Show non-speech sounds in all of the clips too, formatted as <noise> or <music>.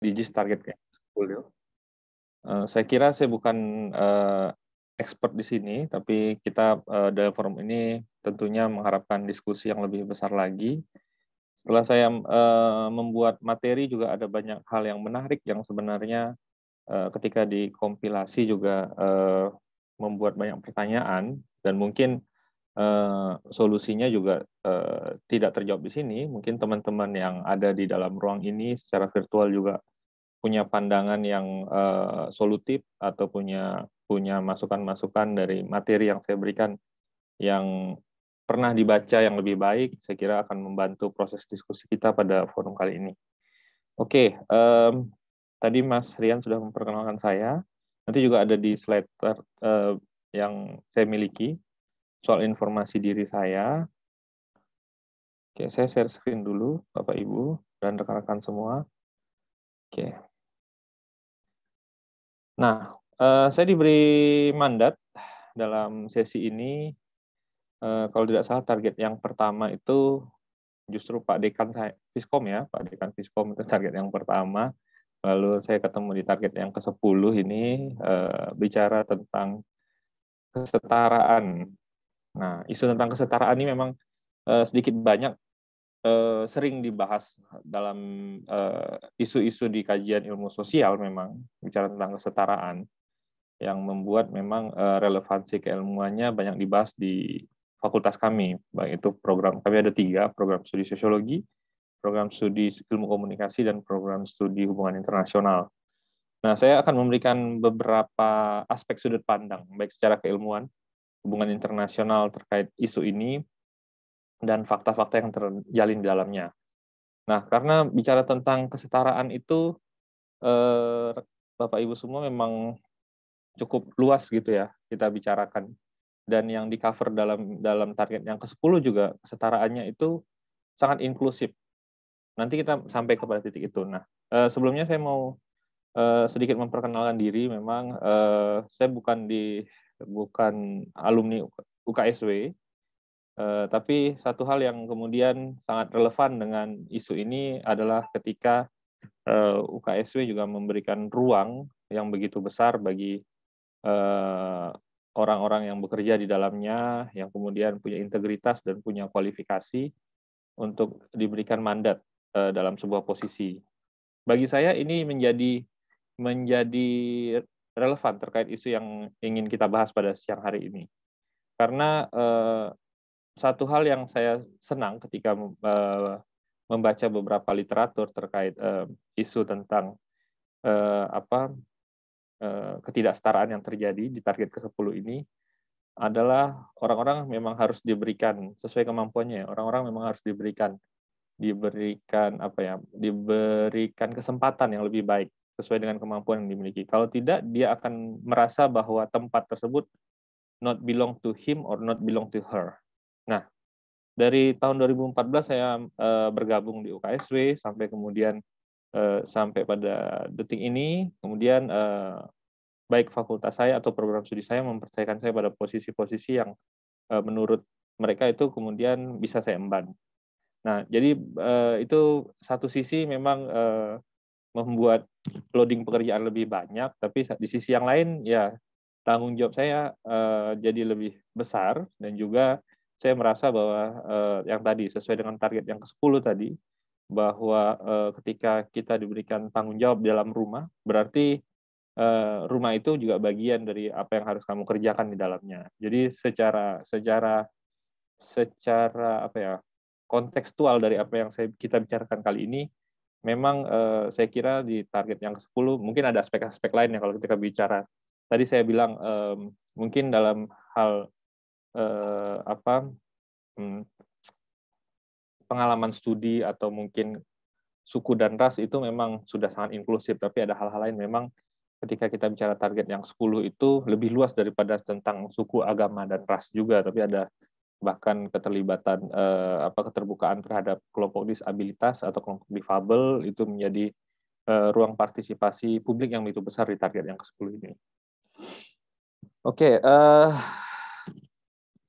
digits targetnya 10 uh, eh, saya kira saya bukan uh, expert di sini tapi kita uh, dalam forum ini tentunya mengharapkan diskusi yang lebih besar lagi setelah saya uh, membuat materi juga ada banyak hal yang menarik yang sebenarnya uh, ketika dikompilasi juga uh, membuat banyak pertanyaan dan mungkin uh, solusinya juga uh, tidak terjawab di sini mungkin teman-teman yang ada di dalam ruang ini secara virtual juga punya pandangan yang uh, solutif atau punya punya masukan-masukan dari materi yang saya berikan yang pernah dibaca yang lebih baik, saya kira akan membantu proses diskusi kita pada forum kali ini. Oke, okay, um, tadi Mas Rian sudah memperkenalkan saya. Nanti juga ada di slide ter, uh, yang saya miliki soal informasi diri saya. Oke, okay, saya share screen dulu, Bapak Ibu dan rekan-rekan semua. Oke. Okay. Nah, uh, saya diberi mandat dalam sesi ini, uh, kalau tidak salah target yang pertama itu justru Pak Dekan saya, Fiskom ya, Pak Dekan Fiskom itu target yang pertama. Lalu saya ketemu di target yang ke-10 ini uh, bicara tentang kesetaraan. Nah, isu tentang kesetaraan ini memang uh, sedikit banyak eh, sering dibahas dalam eh, isu-isu eh, di kajian ilmu sosial memang bicara tentang kesetaraan yang membuat memang eh, relevansi keilmuannya banyak dibahas di fakultas kami baik itu program kami ada tiga program studi sosiologi program studi ilmu komunikasi dan program studi hubungan internasional nah saya akan memberikan beberapa aspek sudut pandang baik secara keilmuan hubungan internasional terkait isu ini dan fakta-fakta yang terjalin di dalamnya. Nah, karena bicara tentang kesetaraan itu, eh, Bapak Ibu semua memang cukup luas gitu ya kita bicarakan. Dan yang di cover dalam dalam target yang ke-10 juga kesetaraannya itu sangat inklusif. Nanti kita sampai kepada titik itu. Nah, eh, sebelumnya saya mau eh, sedikit memperkenalkan diri. Memang eh, saya bukan di bukan alumni UKSW, Uh, tapi satu hal yang kemudian sangat relevan dengan isu ini adalah ketika uh, eh, UKSW juga memberikan ruang yang begitu besar bagi orang eh, orang-orang yang bekerja di dalamnya, yang kemudian punya integritas dan punya kualifikasi untuk diberikan mandat uh, dalam sebuah posisi. Bagi saya ini menjadi menjadi relevan terkait isu yang ingin kita bahas pada siang hari ini. Karena uh, satu hal yang saya senang ketika eh, membaca beberapa literatur terkait eh, isu tentang eh, apa ketidaksetaraan yang terjadi di target ke-10 ini adalah orang-orang memang harus diberikan sesuai kemampuannya. Orang-orang memang harus diberikan diberikan apa ya diberikan kesempatan yang lebih baik sesuai dengan kemampuan yang dimiliki. Kalau tidak, dia akan merasa bahwa tempat tersebut not belong to him or not belong to her. Nah, dari tahun 2014 saya eh, bergabung di UKSW sampai kemudian eh, sampai pada detik ini, kemudian eh, baik fakultas saya atau program studi saya mempercayakan saya pada posisi-posisi yang menurut mereka itu kemudian bisa saya emban. Nah, jadi itu satu sisi memang membuat loading pekerjaan lebih banyak, tapi di sisi yang lain ya tanggung jawab saya jadi lebih besar dan juga saya merasa bahwa uh, yang tadi sesuai dengan target yang ke-10 tadi bahwa uh, ketika kita diberikan tanggung jawab dalam rumah berarti uh, rumah itu juga bagian dari apa yang harus kamu kerjakan di dalamnya. Jadi secara secara secara apa ya kontekstual dari apa yang saya, kita bicarakan kali ini memang uh, saya kira di target yang ke-10 mungkin ada aspek-aspek lain ya kalau kita bicara. Tadi saya bilang um, mungkin dalam hal eh, apa hmm, pengalaman studi atau mungkin suku dan ras itu memang sudah sangat inklusif, tapi ada hal-hal lain memang ketika kita bicara target yang 10 itu lebih luas daripada tentang suku, agama dan ras juga, tapi ada bahkan keterlibatan eh, apa keterbukaan terhadap kelompok disabilitas atau kelompok difabel itu menjadi eh, ruang partisipasi publik yang begitu besar di target yang ke-10 ini. Oke, okay, eh,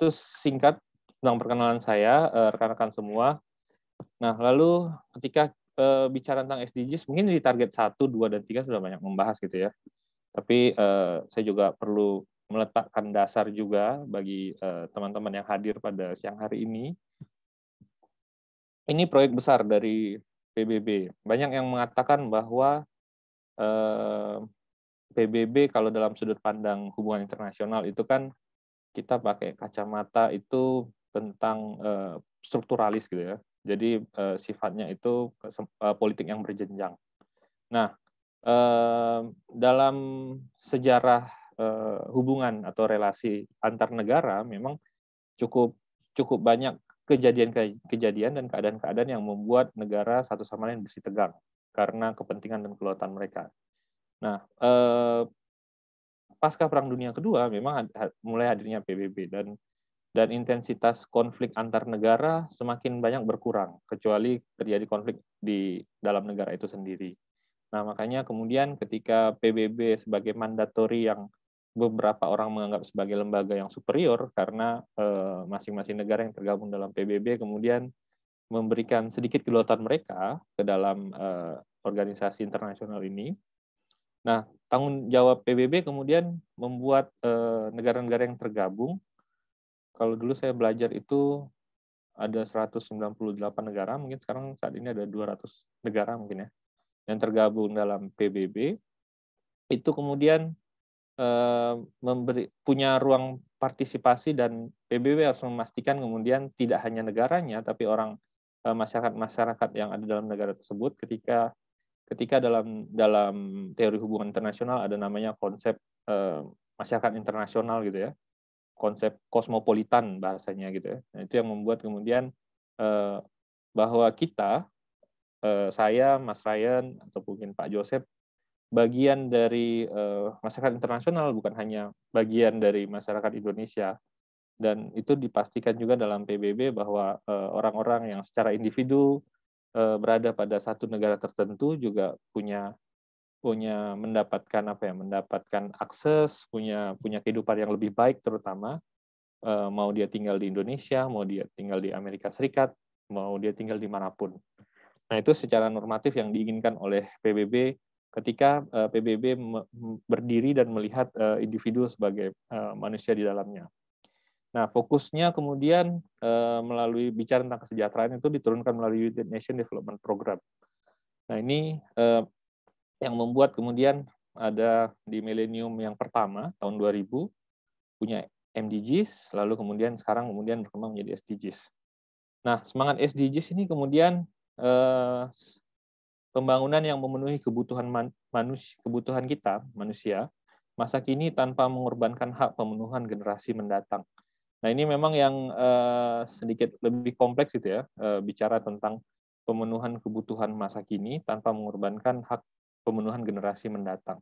itu singkat tentang perkenalan saya, eh, rekan-rekan semua. Nah, lalu ketika eh, bicara tentang SDGs, mungkin di target 1, 2, dan 3 sudah banyak membahas gitu ya. Tapi eh, saya juga perlu meletakkan dasar juga bagi teman-teman yang hadir pada siang hari ini. Ini proyek besar dari PBB. Banyak yang mengatakan bahwa PBB kalau dalam sudut pandang hubungan internasional itu kan kita pakai kacamata itu tentang uh, strukturalis gitu ya. Jadi uh, sifatnya itu eh, politik yang berjenjang. Nah, uh, dalam sejarah uh, hubungan atau relasi antar negara memang cukup cukup banyak kejadian-kejadian dan keadaan-keadaan yang membuat negara satu sama lain tegang karena kepentingan dan kelautan mereka. Nah, eh, pasca Perang Dunia Kedua memang had, mulai hadirnya PBB dan dan intensitas konflik antar negara semakin banyak berkurang kecuali terjadi konflik di dalam negara itu sendiri. Nah, makanya kemudian ketika PBB sebagai mandatori yang beberapa orang menganggap sebagai lembaga yang superior karena eh, masing-masing eh, negara yang tergabung dalam PBB kemudian memberikan sedikit kedaulatan mereka ke dalam eh, organisasi internasional ini Nah, tanggung jawab PBB kemudian membuat eh, negara-negara yang tergabung. Kalau dulu saya belajar itu ada 198 negara, mungkin sekarang saat ini ada 200 negara mungkin ya, yang tergabung dalam PBB. Itu kemudian eh, memberi punya ruang partisipasi dan PBB harus memastikan kemudian tidak hanya negaranya, tapi orang eh, masyarakat-masyarakat yang ada dalam negara tersebut ketika ketika dalam dalam teori hubungan internasional ada namanya konsep eh, masyarakat internasional gitu ya konsep kosmopolitan bahasanya gitu ya nah, itu yang membuat kemudian eh, bahwa kita eh, saya Mas Ryan atau mungkin Pak Joseph bagian dari masyarakat internasional bukan hanya bagian dari masyarakat Indonesia dan itu dipastikan juga dalam PBB bahwa orang-orang yang secara individu Eh, berada pada satu negara tertentu juga punya punya mendapatkan apa ya mendapatkan akses punya punya kehidupan yang lebih baik terutama eh, mau dia tinggal di Indonesia mau dia tinggal di Amerika Serikat mau dia tinggal di manapun nah itu secara normatif yang diinginkan oleh PBB ketika eh, PBB berdiri dan melihat individu sebagai manusia di dalamnya Nah, fokusnya kemudian eh, melalui bicara tentang kesejahteraan itu diturunkan melalui United Nations Development Program. Nah, ini eh, yang membuat kemudian ada di milenium yang pertama tahun 2000 punya MDGs, lalu kemudian sekarang kemudian berkembang menjadi SDGs. Nah, semangat SDGs ini kemudian eh, pembangunan yang memenuhi kebutuhan man, manusia, kebutuhan kita manusia masa kini tanpa mengorbankan hak pemenuhan generasi mendatang. Nah ini memang yang eh, sedikit lebih kompleks itu ya, eh, bicara tentang pemenuhan kebutuhan masa kini tanpa mengorbankan hak pemenuhan generasi mendatang.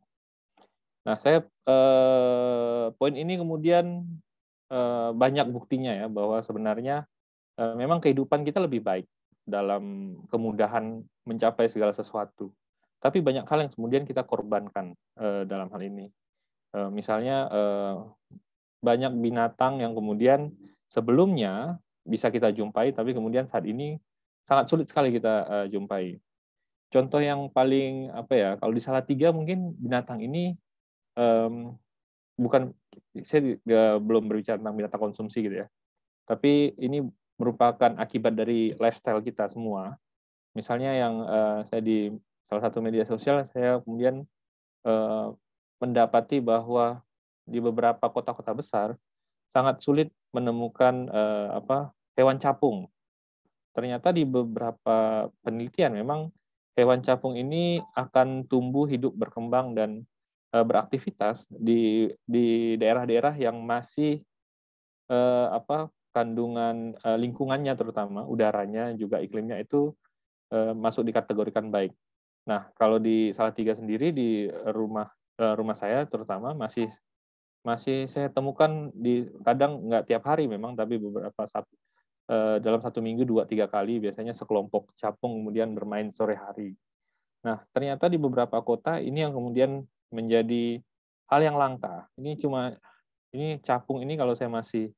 Nah saya eh, poin ini kemudian banyak buktinya ya bahwa sebenarnya memang kehidupan kita lebih baik dalam kemudahan mencapai segala sesuatu. Tapi banyak hal yang kemudian kita korbankan dalam hal ini. misalnya banyak binatang yang kemudian sebelumnya bisa kita jumpai, tapi kemudian saat ini sangat sulit sekali kita uh, jumpai. Contoh yang paling apa ya, kalau di salah tiga mungkin binatang ini um, bukan saya belum berbicara tentang binatang konsumsi gitu ya, tapi ini merupakan akibat dari lifestyle kita semua. Misalnya yang uh, saya di salah satu media sosial saya kemudian uh, mendapati bahwa di beberapa kota-kota besar sangat sulit menemukan eh, apa hewan capung. Ternyata di beberapa penelitian memang hewan capung ini akan tumbuh hidup berkembang dan eh, beraktivitas di di daerah-daerah yang masih eh, apa kandungan eh, lingkungannya terutama udaranya juga iklimnya itu eh, masuk dikategorikan baik. Nah, kalau di Salatiga sendiri di rumah eh, rumah saya terutama masih masih saya temukan di kadang nggak tiap hari memang tapi beberapa saat eh, dalam satu minggu dua tiga kali biasanya sekelompok capung kemudian bermain sore hari. Nah ternyata di beberapa kota ini yang kemudian menjadi hal yang langka. Ini cuma ini capung ini kalau saya masih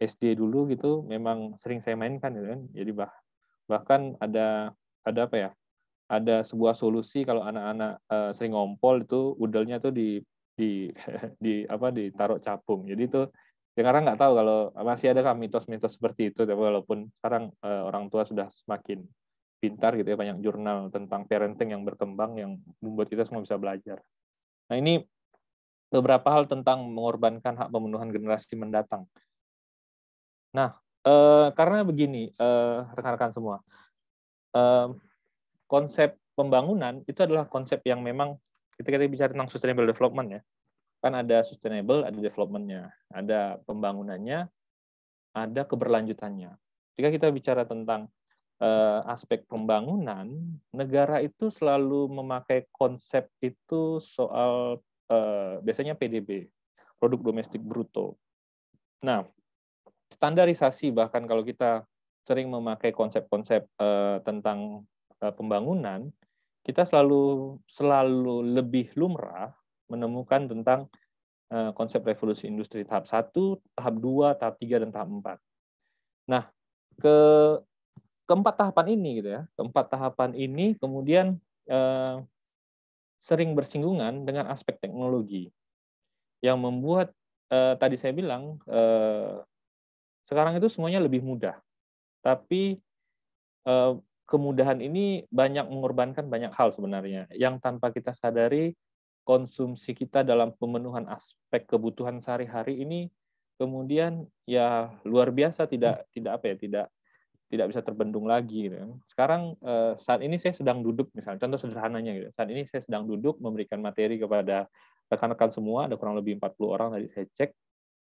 SD dulu gitu memang sering saya mainkan gitu kan. Jadi bah, bahkan ada ada apa ya? Ada sebuah solusi kalau anak-anak eh, sering ngompol itu udelnya tuh di di <laughs> di apa ditaruh capung. Jadi itu yang sekarang nggak tahu kalau masih ada kan mitos-mitos seperti itu walaupun sekarang uh, orang tua sudah semakin pintar gitu ya banyak jurnal tentang parenting yang berkembang yang membuat kita semua bisa belajar. Nah, ini beberapa hal tentang mengorbankan hak pemenuhan generasi mendatang. Nah, eh, karena begini, eh, rekan-rekan eh, semua, eh, konsep pembangunan itu adalah konsep yang memang kita kita bicara tentang sustainable development ya. Kan ada sustainable, ada developmentnya, ada pembangunannya, ada keberlanjutannya. Jika kita bicara tentang uh, aspek pembangunan, negara itu selalu memakai konsep itu soal uh, biasanya PDB, produk domestik bruto. Nah, standarisasi bahkan kalau kita sering memakai konsep-konsep uh, tentang uh, pembangunan, kita selalu selalu lebih lumrah menemukan tentang eh, konsep revolusi industri tahap 1, tahap 2, tahap 3 dan tahap 4. Nah, ke keempat tahapan ini gitu ya. Keempat tahapan ini kemudian uh, sering bersinggungan dengan aspek teknologi yang membuat eh, tadi saya bilang eh, sekarang itu semuanya lebih mudah. Tapi eh, kemudahan ini banyak mengorbankan banyak hal sebenarnya yang tanpa kita sadari konsumsi kita dalam pemenuhan aspek kebutuhan sehari-hari ini kemudian ya luar biasa tidak hmm. tidak apa ya tidak tidak bisa terbendung lagi. Gitu kan. Sekarang eh, saat ini saya sedang duduk misalnya contoh sederhananya gitu. Saat ini saya sedang duduk memberikan materi kepada rekan-rekan semua ada kurang lebih 40 orang tadi saya cek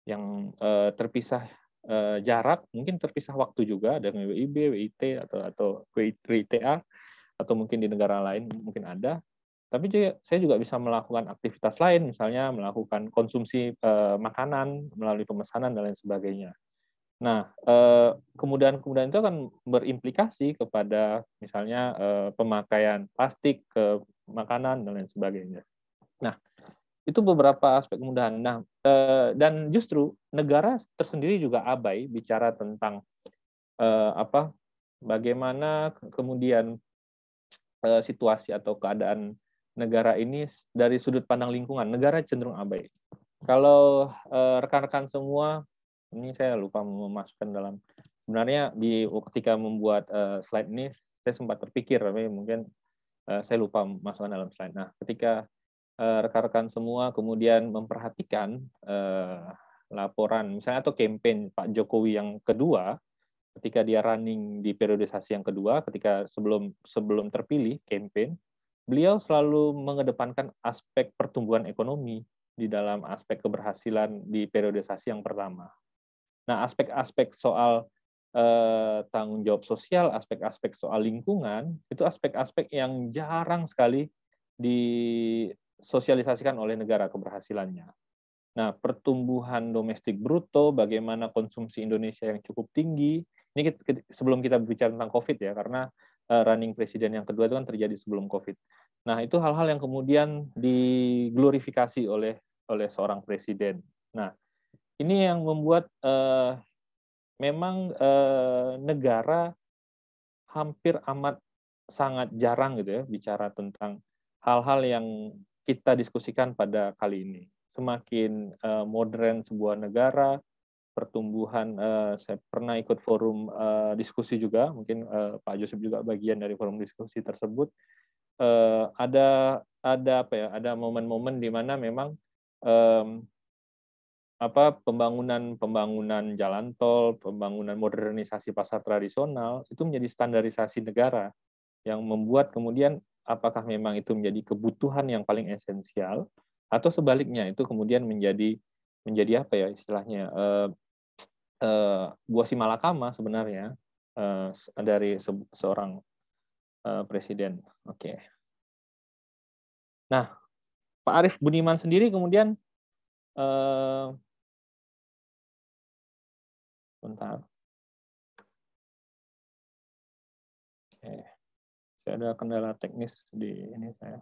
yang eh, terpisah Eh, jarak, mungkin terpisah waktu juga dengan WIB, WIT atau atau WITA atau mungkin di negara lain mungkin ada. Tapi juga, saya juga bisa melakukan aktivitas lain, misalnya melakukan konsumsi uh, makanan melalui pemesanan dan lain sebagainya. Nah, kemudian eh, kemudian itu akan berimplikasi kepada misalnya pemakaian plastik ke makanan dan lain sebagainya. Nah, itu beberapa aspek kemudahan. Nah, eh, dan justru negara tersendiri juga abai bicara tentang eh, apa bagaimana kemudian eh, situasi atau keadaan negara ini dari sudut pandang lingkungan. Negara cenderung abai. Kalau rekan-rekan semua, ini saya lupa memasukkan dalam. Sebenarnya di ketika membuat slide ini, saya sempat terpikir, tapi mungkin saya lupa masukkan dalam slide. Nah, ketika Eh, rekan-rekan semua kemudian memperhatikan eh, laporan misalnya atau campaign Pak Jokowi yang kedua ketika dia running di periodisasi yang kedua ketika sebelum sebelum terpilih campaign beliau selalu mengedepankan aspek pertumbuhan ekonomi di dalam aspek keberhasilan di periodisasi yang pertama. Nah, aspek-aspek soal eh, tanggung jawab sosial, aspek-aspek soal lingkungan, itu aspek-aspek yang jarang sekali di disosialisasikan oleh negara keberhasilannya. Nah, pertumbuhan domestik bruto, bagaimana konsumsi Indonesia yang cukup tinggi, ini kita, sebelum kita berbicara tentang COVID ya, karena eh, running presiden yang kedua itu kan terjadi sebelum COVID. Nah, itu hal-hal yang kemudian diglorifikasi oleh oleh seorang presiden. Nah, ini yang membuat uh, memang uh, negara hampir amat sangat jarang gitu ya bicara tentang hal-hal yang kita diskusikan pada kali ini. Semakin uh, modern sebuah negara, pertumbuhan uh, saya pernah ikut forum uh, diskusi juga, mungkin uh, Pak Joseph juga bagian dari forum diskusi tersebut. Uh, ada ada apa ya? Ada momen-momen di mana memang um, apa pembangunan pembangunan jalan tol, pembangunan modernisasi pasar tradisional itu menjadi standarisasi negara yang membuat kemudian apakah memang itu menjadi kebutuhan yang paling esensial atau sebaliknya itu kemudian menjadi menjadi apa ya istilahnya uh, eh, uh, eh, gua si malakama sebenarnya uh, dari se seorang uh, presiden. Oke. Okay. Nah, Pak Arief Budiman sendiri kemudian eh, bentar. ada kendala teknis di ini saya.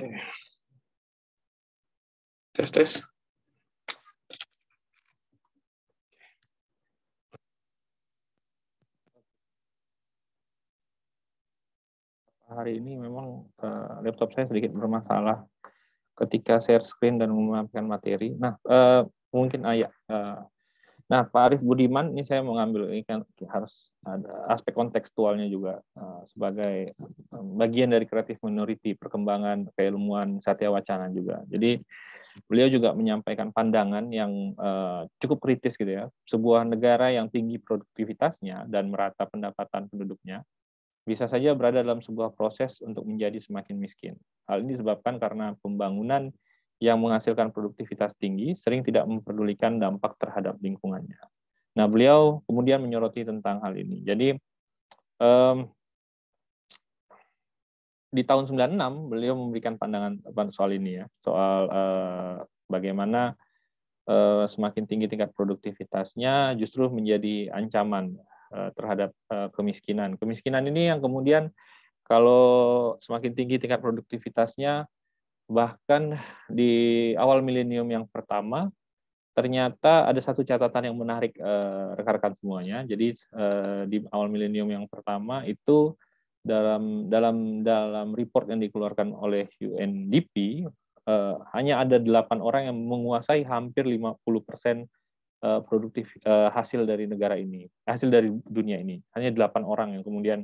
Oke. Tes tes. Hari ini memang eh, laptop saya sedikit bermasalah ketika share screen dan memaparkan materi. Nah, eh, mungkin ayah ya, eh, Nah, Pak Arief Budiman, ini saya mengambil ini kan harus ada aspek kontekstualnya juga eh, sebagai eh, bagian dari kreatif minority perkembangan keilmuan satya wacana juga. Jadi beliau juga menyampaikan pandangan yang eh, cukup kritis gitu ya. Sebuah negara yang tinggi produktivitasnya dan merata pendapatan penduduknya bisa saja berada dalam sebuah proses untuk menjadi semakin miskin. Hal ini disebabkan karena pembangunan yang menghasilkan produktivitas tinggi sering tidak memperdulikan dampak terhadap lingkungannya. Nah, beliau kemudian menyoroti tentang hal ini. Jadi um, di tahun 96 beliau memberikan pandangan soal ini ya, soal uh, bagaimana uh, semakin tinggi tingkat produktivitasnya justru menjadi ancaman uh, terhadap uh, kemiskinan. Kemiskinan ini yang kemudian kalau semakin tinggi tingkat produktivitasnya bahkan di awal milenium yang pertama ternyata ada satu catatan yang menarik eh, rekan-rekan semuanya. Jadi eh, di awal milenium yang pertama itu dalam dalam dalam report yang dikeluarkan oleh UNDP eh, hanya ada delapan orang yang menguasai hampir 50 persen eh, produktif eh, hasil dari negara ini, hasil dari dunia ini. Hanya delapan orang yang kemudian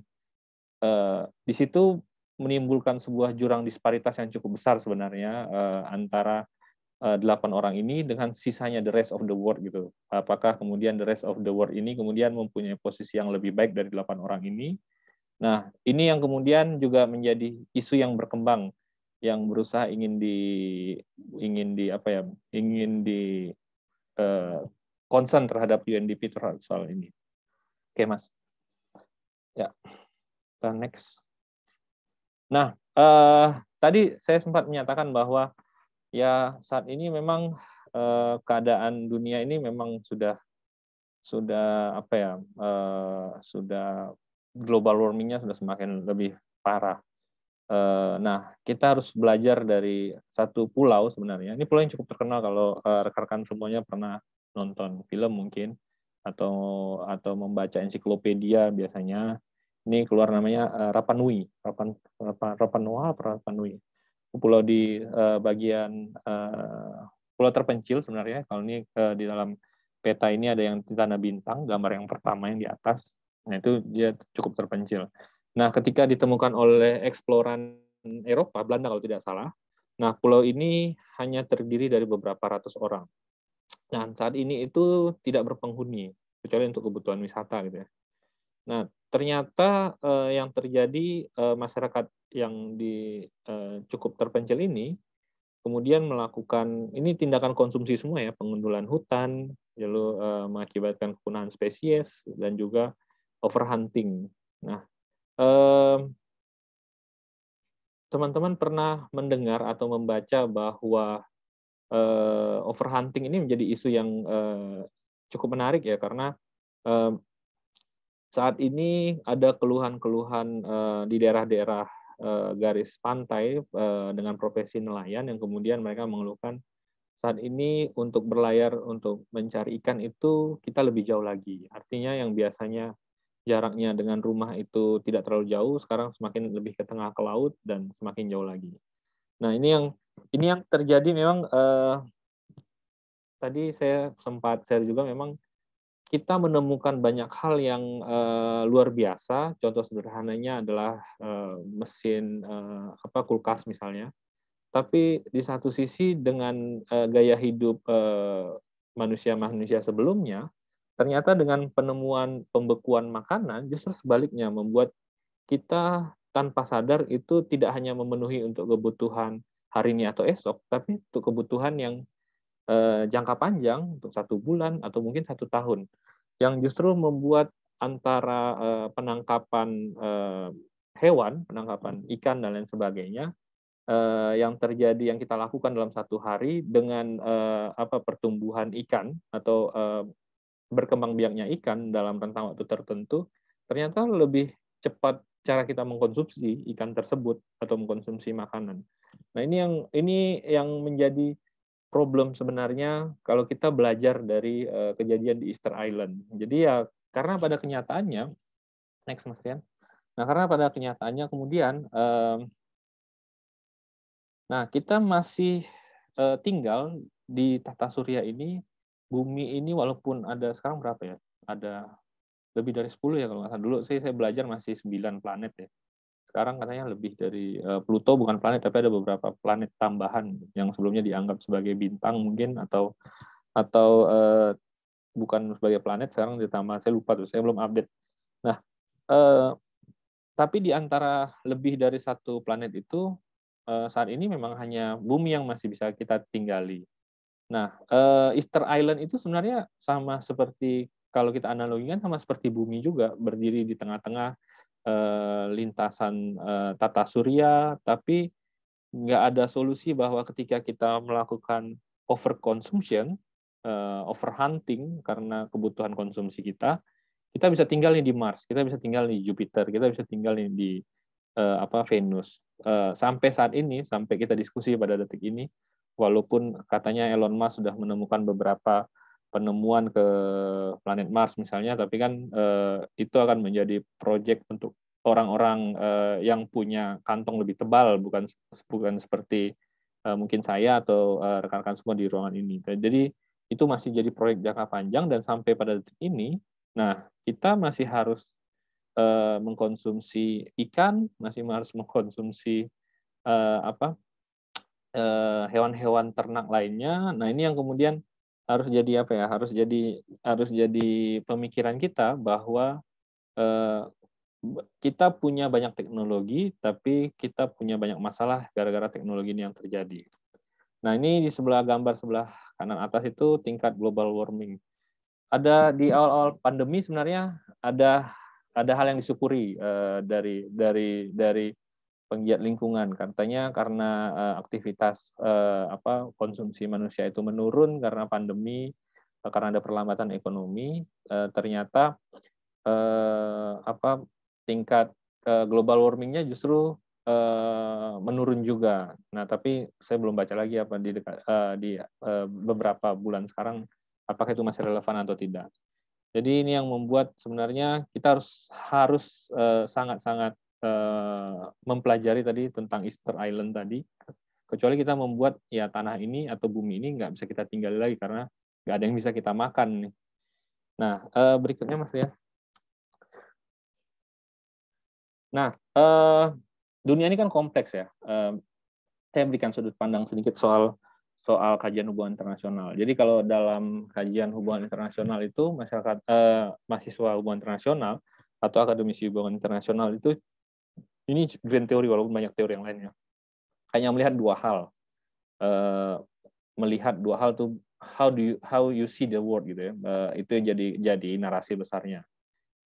eh, di situ menimbulkan sebuah jurang disparitas yang cukup besar sebenarnya uh, antara eh, delapan orang ini dengan sisanya the rest of the world gitu. Apakah kemudian the rest of the world ini kemudian mempunyai posisi yang lebih baik dari delapan orang ini? Nah, ini yang kemudian juga menjadi isu yang berkembang yang berusaha ingin di ingin di apa ya, ingin di uh, concern terhadap UNDP terhadap soal ini. Oke, Mas. Ya. Yeah. next. Nah, eh, tadi saya sempat menyatakan bahwa ya saat ini memang eh, keadaan dunia ini memang sudah sudah apa ya eh, sudah global warmingnya sudah semakin lebih parah. Eh, nah, kita harus belajar dari satu pulau sebenarnya. Ini pulau yang cukup terkenal kalau eh, rekan-rekan semuanya pernah nonton film mungkin atau atau membaca ensiklopedia biasanya ini keluar namanya eh, Rapanui, Rapan, Rapan, Rapanua, Rapanui. Pulau di uh, bagian uh, pulau terpencil sebenarnya. Kalau ini uh, di dalam peta ini ada yang di tanah bintang, gambar yang pertama yang di atas. Nah itu dia cukup terpencil. Nah ketika ditemukan oleh eksploran Eropa, Belanda kalau tidak salah, nah pulau ini hanya terdiri dari beberapa ratus orang. Dan saat ini itu tidak berpenghuni kecuali untuk kebutuhan wisata gitu ya. Nah, ternyata eh, yang terjadi eh, masyarakat yang di eh, cukup terpencil ini kemudian melakukan ini tindakan konsumsi semua ya pengundulan hutan lalu eh, mengakibatkan kepunahan spesies dan juga overhunting. Nah, teman-teman pernah mendengar atau membaca bahwa eh, overhunting ini menjadi isu yang eh, cukup menarik ya karena eh, saat ini ada keluhan-keluhan uh, di daerah-daerah uh, garis pantai uh, dengan profesi nelayan yang kemudian mereka mengeluhkan saat ini untuk berlayar untuk mencari ikan itu kita lebih jauh lagi. Artinya yang biasanya jaraknya dengan rumah itu tidak terlalu jauh, sekarang semakin lebih ke tengah ke laut dan semakin jauh lagi. Nah, ini yang ini yang terjadi memang eh, tadi saya sempat share juga memang kita menemukan banyak hal yang uh, luar biasa. Contoh sederhananya adalah uh, mesin uh, apa kulkas misalnya. Tapi di satu sisi dengan uh, gaya hidup manusia-manusia uh, sebelumnya, ternyata dengan penemuan pembekuan makanan justru sebaliknya membuat kita tanpa sadar itu tidak hanya memenuhi untuk kebutuhan hari ini atau esok, tapi untuk kebutuhan yang Eh, jangka panjang untuk satu bulan atau mungkin satu tahun yang justru membuat antara eh, penangkapan eh, hewan, penangkapan ikan dan lain sebagainya yang terjadi yang kita lakukan dalam satu hari dengan apa pertumbuhan ikan atau berkembang biaknya ikan dalam rentang waktu tertentu ternyata lebih cepat cara kita mengkonsumsi ikan tersebut atau mengkonsumsi makanan. Nah, ini yang ini yang menjadi problem sebenarnya kalau kita belajar dari uh, kejadian di Easter Island. Jadi ya karena pada kenyataannya, next Mas Rian. Nah karena pada kenyataannya kemudian, uh, nah kita masih uh, tinggal di tata surya ini, bumi ini walaupun ada sekarang berapa ya? Ada lebih dari 10 ya kalau nggak salah. Dulu saya, saya belajar masih 9 planet ya sekarang katanya lebih dari uh, Pluto bukan planet tapi ada beberapa planet tambahan yang sebelumnya dianggap sebagai bintang mungkin atau atau uh, bukan sebagai planet sekarang ditambah saya lupa tuh saya belum update nah uh, tapi di antara lebih dari satu planet itu uh, saat ini memang hanya bumi yang masih bisa kita tinggali nah uh, Easter Island itu sebenarnya sama seperti kalau kita analogikan sama seperti bumi juga berdiri di tengah-tengah Eh, lintasan eh, tata surya, tapi nggak ada solusi bahwa ketika kita melakukan over consumption, eh, over hunting karena kebutuhan konsumsi kita, kita bisa tinggal di Mars, kita bisa tinggal di Jupiter, kita bisa tinggal di apa Venus. Sampai saat ini, sampai kita diskusi pada detik ini, walaupun katanya Elon Musk sudah menemukan beberapa penemuan ke planet Mars misalnya, tapi kan eh, itu akan menjadi proyek untuk orang-orang eh, yang punya kantong lebih tebal, bukan bukan seperti eh, mungkin saya atau eh, rekan-rekan semua di ruangan ini. Jadi itu masih jadi proyek jangka panjang dan sampai pada detik ini, nah kita masih harus eh, mengkonsumsi ikan, masih harus mengkonsumsi eh, apa hewan-hewan ternak lainnya. Nah ini yang kemudian harus jadi apa ya harus jadi harus jadi pemikiran kita bahwa eh, kita punya banyak teknologi tapi kita punya banyak masalah gara-gara teknologi ini yang terjadi nah ini di sebelah gambar sebelah kanan atas itu tingkat global warming ada di awal-awal pandemi sebenarnya ada ada hal yang disyukuri eh, dari dari dari penggiat lingkungan katanya karena uh, aktivitas uh, apa konsumsi manusia itu menurun karena pandemi uh, karena ada perlambatan ekonomi uh, ternyata uh, apa tingkat uh, global warmingnya justru uh, menurun juga nah tapi saya belum baca lagi apa di dekat, uh, di uh, beberapa bulan sekarang apakah itu masih relevan atau tidak jadi ini yang membuat sebenarnya kita harus harus sangat-sangat uh, sangat -sangat Eh, mempelajari tadi tentang Easter Island tadi kecuali kita membuat ya tanah ini atau bumi ini nggak bisa kita tinggal lagi karena nggak ada yang bisa kita makan nih nah eh, berikutnya mas ya nah eh, dunia ini kan kompleks ya saya berikan sudut pandang sedikit soal soal kajian hubungan internasional jadi kalau dalam kajian hubungan internasional itu masyarakat mahasiswa hubungan internasional atau akademisi hubungan internasional itu ini grand teori walaupun banyak teori yang lainnya hanya melihat dua hal uh, melihat dua hal tuh how do you how you see the world gitu ya uh, itu jadi jadi narasi besarnya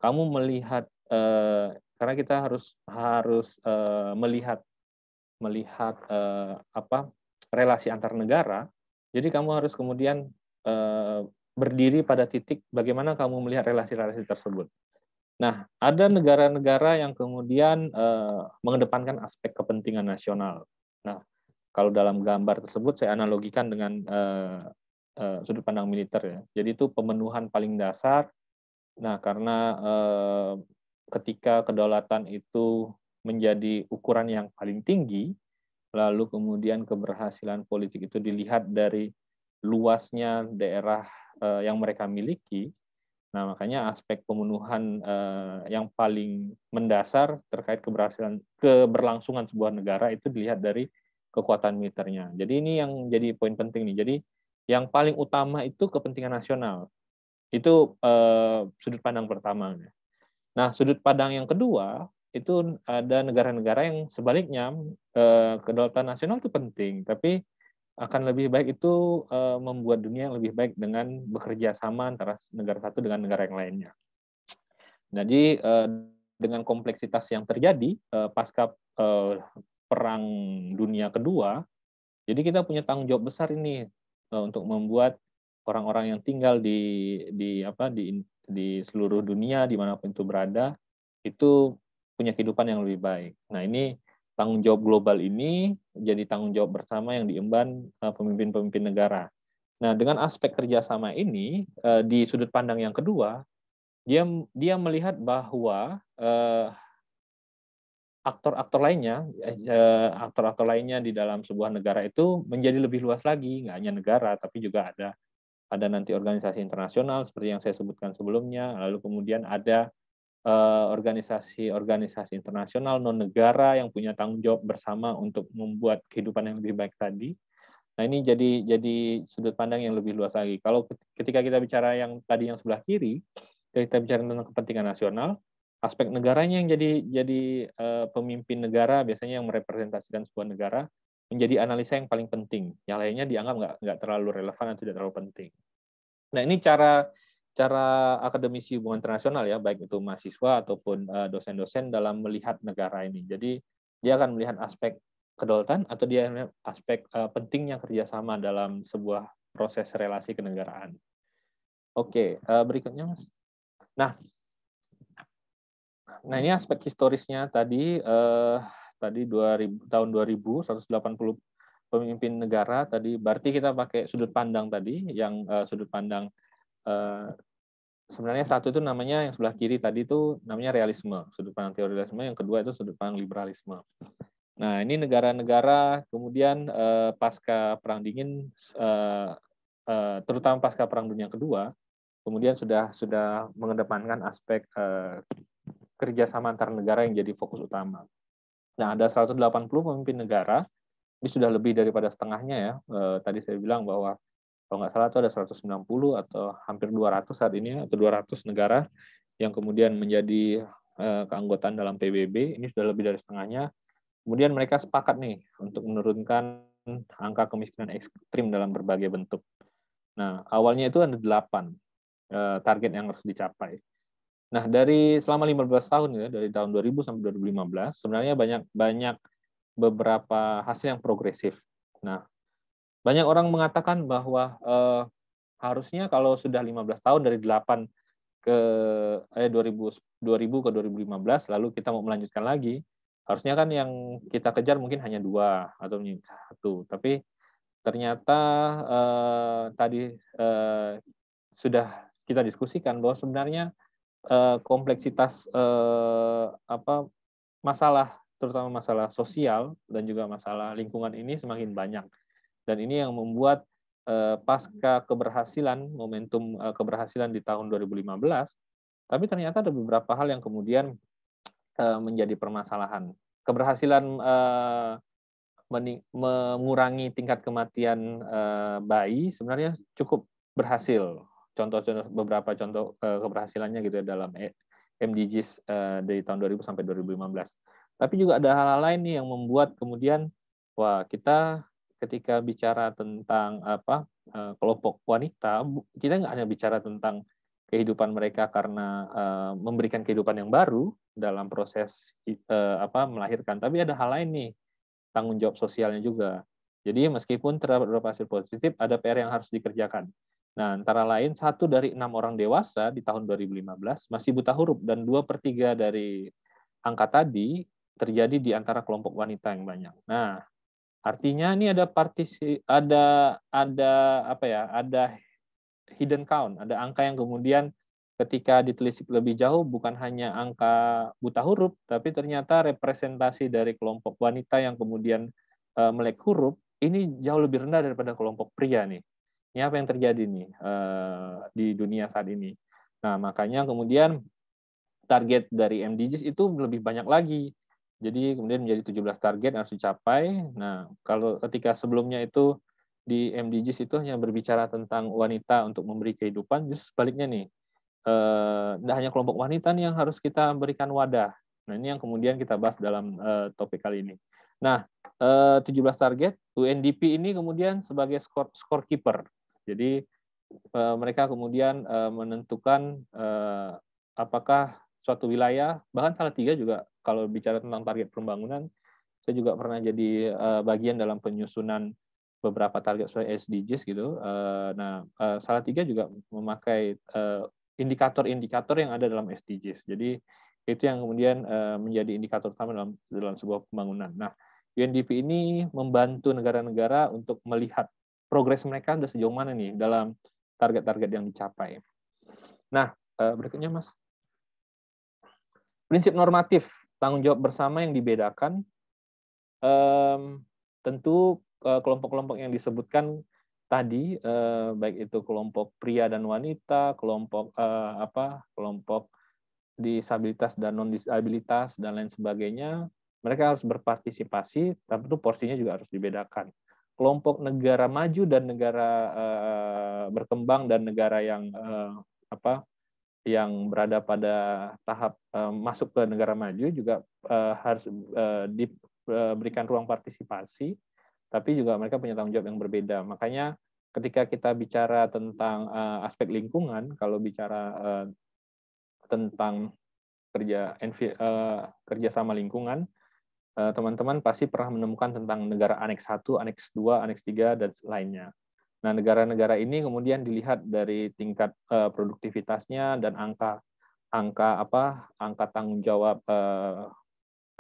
kamu melihat uh, karena kita harus harus uh, melihat melihat uh, apa relasi antar negara jadi kamu harus kemudian uh, berdiri pada titik bagaimana kamu melihat relasi-relasi tersebut Nah, ada negara-negara yang kemudian eh, mengedepankan aspek kepentingan nasional. Nah, kalau dalam gambar tersebut saya analogikan dengan eh, eh, sudut pandang militer ya. Jadi itu pemenuhan paling dasar. Nah, karena eh, ketika kedaulatan itu menjadi ukuran yang paling tinggi, lalu kemudian keberhasilan politik itu dilihat dari luasnya daerah eh, yang mereka miliki, Nah, makanya aspek pembunuhan eh, yang paling mendasar terkait keberhasilan keberlangsungan sebuah negara itu dilihat dari kekuatan militernya. Jadi ini yang jadi poin penting nih. Jadi yang paling utama itu kepentingan nasional. Itu eh, sudut pandang pertama. Nah, sudut pandang yang kedua itu ada negara-negara yang sebaliknya eh, kedaulatan nasional itu penting, tapi akan lebih baik itu uh, membuat dunia yang lebih baik dengan bekerja sama antara negara satu dengan negara yang lainnya. Jadi uh, dengan kompleksitas yang terjadi uh, pasca uh, perang dunia kedua, jadi kita punya tanggung jawab besar ini uh, untuk membuat orang-orang yang tinggal di di apa di di seluruh dunia dimanapun itu berada itu punya kehidupan yang lebih baik. Nah ini tanggung jawab global ini jadi tanggung jawab bersama yang diemban eh, pemimpin-pemimpin negara. Nah, dengan aspek kerjasama ini eh, di sudut pandang yang kedua, dia dia melihat bahwa eh, aktor-aktor lainnya, aktor-aktor lainnya di dalam sebuah negara itu menjadi lebih luas lagi, nggak hanya negara, tapi juga ada ada nanti organisasi internasional seperti yang saya sebutkan sebelumnya, lalu kemudian ada organisasi-organisasi eh, internasional non negara yang punya tanggung jawab bersama untuk membuat kehidupan yang lebih baik tadi. Nah ini jadi jadi sudut pandang yang lebih luas lagi. Kalau ketika kita bicara yang tadi yang sebelah kiri, kita bicara tentang kepentingan nasional, aspek negaranya yang jadi jadi eh, pemimpin negara biasanya yang merepresentasikan sebuah negara menjadi analisa yang paling penting. Yang lainnya dianggap nggak nggak terlalu relevan atau tidak terlalu penting. Nah ini cara cara akademisi hubungan internasional ya baik itu mahasiswa ataupun eh, dosen-dosen dalam melihat negara ini. Jadi dia akan melihat aspek kedaulatan atau dia aspek eh, pentingnya kerjasama dalam sebuah proses relasi kenegaraan. Oke, eh, berikutnya mas. Nah, nah ini aspek historisnya tadi eh, tadi 2000, tahun 2000 180 pemimpin negara tadi berarti kita pakai sudut pandang tadi yang eh, sudut pandang Eh, sebenarnya satu itu namanya yang sebelah kiri tadi itu namanya realisme, sudut pandang teori realisme, yang kedua itu sudut pandang liberalisme. Nah, ini negara-negara kemudian uh, pasca perang dingin uh, uh, terutama pasca perang dunia kedua kemudian sudah sudah mengedepankan aspek uh, kerjasama antar negara yang jadi fokus utama. Nah, ada 180 pemimpin negara, ini sudah lebih daripada setengahnya ya. uh, tadi saya bilang bahwa kalau nggak salah itu ada 190 atau hampir 200 saat ini atau 200 negara yang kemudian menjadi eh, keanggotaan dalam PBB ini sudah lebih dari setengahnya. Kemudian mereka sepakat nih untuk menurunkan angka kemiskinan ekstrim dalam berbagai bentuk. Nah, awalnya itu ada 8 eh, target yang harus dicapai. Nah, dari selama 15 tahun ya, dari tahun 2000 sampai 2015, sebenarnya banyak banyak beberapa hasil yang progresif. Nah, banyak orang mengatakan bahwa eh, harusnya kalau sudah 15 tahun dari 8 ke eh 2000 2000 ke 2015 lalu kita mau melanjutkan lagi, harusnya kan yang kita kejar mungkin hanya dua atau satu, tapi ternyata eh, tadi eh, sudah kita diskusikan bahwa sebenarnya eh, kompleksitas eh, apa masalah terutama masalah sosial dan juga masalah lingkungan ini semakin banyak dan ini yang membuat eh, pasca keberhasilan, momentum eh, keberhasilan di tahun 2015, tapi ternyata ada beberapa hal yang kemudian eh, menjadi permasalahan. Keberhasilan mengurangi tingkat kematian bayi sebenarnya cukup berhasil. Contoh-contoh beberapa contoh keberhasilannya gitu ya dalam e, MDGs dari tahun 2000 sampai 2015. Tapi juga ada hal-hal lain nih yang membuat kemudian wah kita ketika bicara tentang apa eh, kelompok wanita, kita nggak hanya bicara tentang kehidupan mereka karena eh, memberikan kehidupan yang baru dalam proses eh, apa melahirkan, tapi ada hal lain nih tanggung jawab sosialnya juga. Jadi meskipun terdapat hasil positif, ada PR yang harus dikerjakan. Nah, antara lain satu dari enam orang dewasa di tahun 2015 masih buta huruf dan dua per tiga dari angka tadi terjadi di antara kelompok wanita yang banyak. Nah, Artinya ini ada partisi ada ada apa ya? Ada hidden count, ada angka yang kemudian ketika ditelisik lebih jauh bukan hanya angka buta huruf, tapi ternyata representasi dari kelompok wanita yang kemudian eh, melek huruf ini jauh lebih rendah daripada kelompok pria nih. Ini apa yang terjadi nih eh, di dunia saat ini? Nah makanya kemudian target dari MDGs itu lebih banyak lagi jadi kemudian menjadi 17 target yang harus dicapai. Nah, kalau ketika sebelumnya itu di MDGs itu hanya berbicara tentang wanita untuk memberi kehidupan, justru sebaliknya nih, tidak eh, hanya kelompok wanita nih yang harus kita berikan wadah. Nah, ini yang kemudian kita bahas dalam eh, topik kali ini. Nah, eh, 17 target UNDP ini kemudian sebagai skor scorekeeper. Jadi eh, mereka kemudian eh, menentukan eh, apakah suatu wilayah, bahkan salah tiga juga kalau bicara tentang hmm. target pembangunan, saya juga pernah jadi uh, bagian dalam penyusunan beberapa target sesuai SDGs gitu. Uh, nah, uh, salah tiga juga memakai indikator-indikator yang ada dalam SDGs. Jadi itu yang kemudian menjadi indikator utama dalam dalam sebuah pembangunan. Nah, UNDP ini membantu negara-negara untuk melihat progres mereka sudah sejauh mana nih dalam target-target yang dicapai. Nah, berikutnya Mas prinsip normatif tanggung jawab bersama yang dibedakan um, tentu eh, kelompok-kelompok yang disebutkan tadi eh, baik itu kelompok pria dan wanita, kelompok eh, apa? kelompok disabilitas dan non disabilitas dan lain sebagainya, mereka harus berpartisipasi tapi itu porsinya juga harus dibedakan. Kelompok negara maju dan negara eh, berkembang dan negara yang eh, apa? yang berada pada tahap eh, masuk ke negara maju juga eh, harus eh, diberikan ruang partisipasi, tapi juga mereka punya tanggung jawab yang berbeda. Makanya ketika kita bicara tentang aspek lingkungan, kalau bicara tentang kerja kerjasama lingkungan, teman-teman pasti pernah menemukan tentang negara aneks 1, aneks 2, aneks 3, dan lainnya. Nah, negara-negara ini kemudian dilihat dari tingkat uh, produktivitasnya dan angka angka apa angka tanggung jawab uh,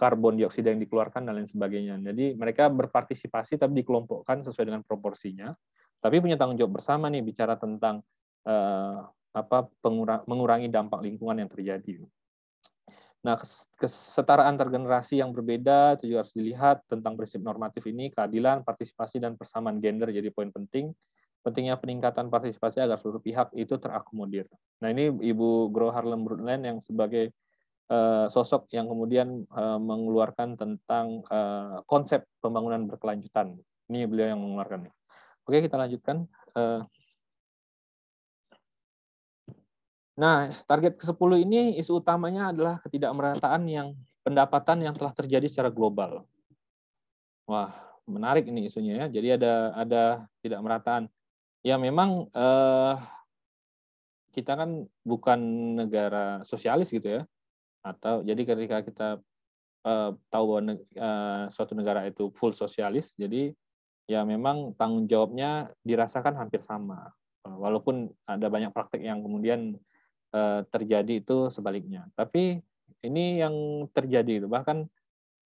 karbon dioksida yang dikeluarkan dan lain sebagainya. Jadi mereka berpartisipasi tapi dikelompokkan sesuai dengan proporsinya. Tapi punya tanggung jawab bersama nih bicara tentang uh, apa mengurangi dampak lingkungan yang terjadi. Nah, kesetaraan tergenerasi yang berbeda itu juga harus dilihat tentang prinsip normatif ini, keadilan, partisipasi, dan persamaan gender jadi poin penting. Pentingnya peningkatan partisipasi agar seluruh pihak itu terakomodir. Nah, ini Ibu Gro Harlem Brundtland yang sebagai eh, sosok yang kemudian eh, mengeluarkan tentang eh, konsep pembangunan berkelanjutan. Ini beliau yang mengeluarkan. Oke, kita lanjutkan. Nah, target ke-10 ini isu utamanya adalah ketidakmerataan yang pendapatan yang telah terjadi secara global. Wah, menarik ini isunya ya. Jadi ada ada tidak merataan. Ya memang eh, kita kan bukan negara sosialis gitu ya. Atau jadi ketika kita eh, tahu bahwa ne, eh, suatu negara itu full sosialis, jadi ya memang tanggung jawabnya dirasakan hampir sama. Walaupun ada banyak praktik yang kemudian Eh, terjadi itu sebaliknya. Tapi ini yang terjadi itu bahkan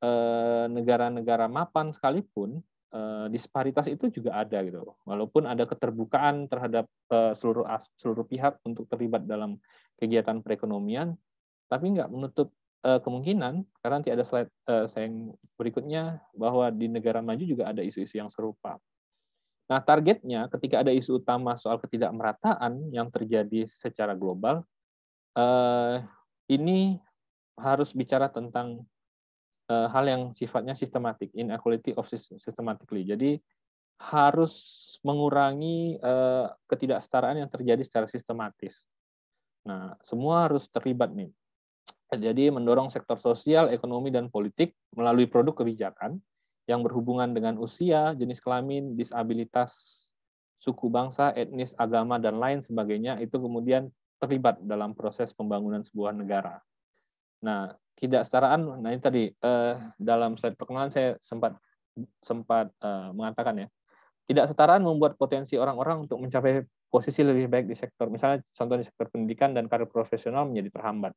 eh, negara-negara mapan sekalipun eh, disparitas itu juga ada gitu. Walaupun ada keterbukaan terhadap seluruh seluruh pihak untuk terlibat dalam kegiatan perekonomian, tapi nggak menutup kemungkinan karena nanti ada slide saya yang berikutnya bahwa di negara maju juga ada isu-isu yang serupa. Nah, targetnya ketika ada isu utama soal ketidakmerataan yang terjadi secara global, uh, ini harus bicara tentang uh, hal yang sifatnya sistematik, inequality of systematically. Jadi harus mengurangi uh, ketidaksetaraan yang terjadi secara sistematis. Nah, semua harus terlibat nih. Jadi mendorong sektor sosial, ekonomi, dan politik melalui produk kebijakan yang berhubungan dengan usia, jenis kelamin, disabilitas, suku bangsa, etnis, agama, dan lain sebagainya, itu kemudian terlibat dalam proses pembangunan sebuah negara. Nah, tidak setaraan. nah ini tadi eh, dalam slide perkenalan saya sempat sempat eh, mengatakan ya, tidak setaraan membuat potensi orang-orang untuk mencapai posisi lebih baik di sektor, misalnya contoh di sektor pendidikan dan karir profesional menjadi terhambat.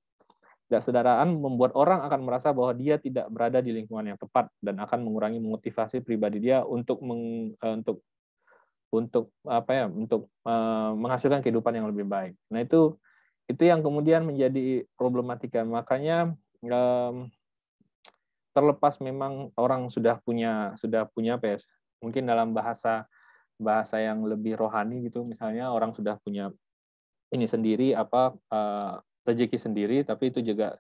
Tidak setaraan membuat orang akan merasa bahwa dia tidak berada di lingkungan yang tepat dan akan mengurangi motivasi pribadi dia untuk meng, eh, untuk untuk apa ya untuk eh, menghasilkan kehidupan yang lebih baik. Nah itu itu yang kemudian menjadi problematika. Makanya terlepas memang orang sudah punya sudah punya apa ya, mungkin dalam bahasa bahasa yang lebih rohani gitu misalnya orang sudah punya ini sendiri apa uh, rezeki sendiri tapi itu juga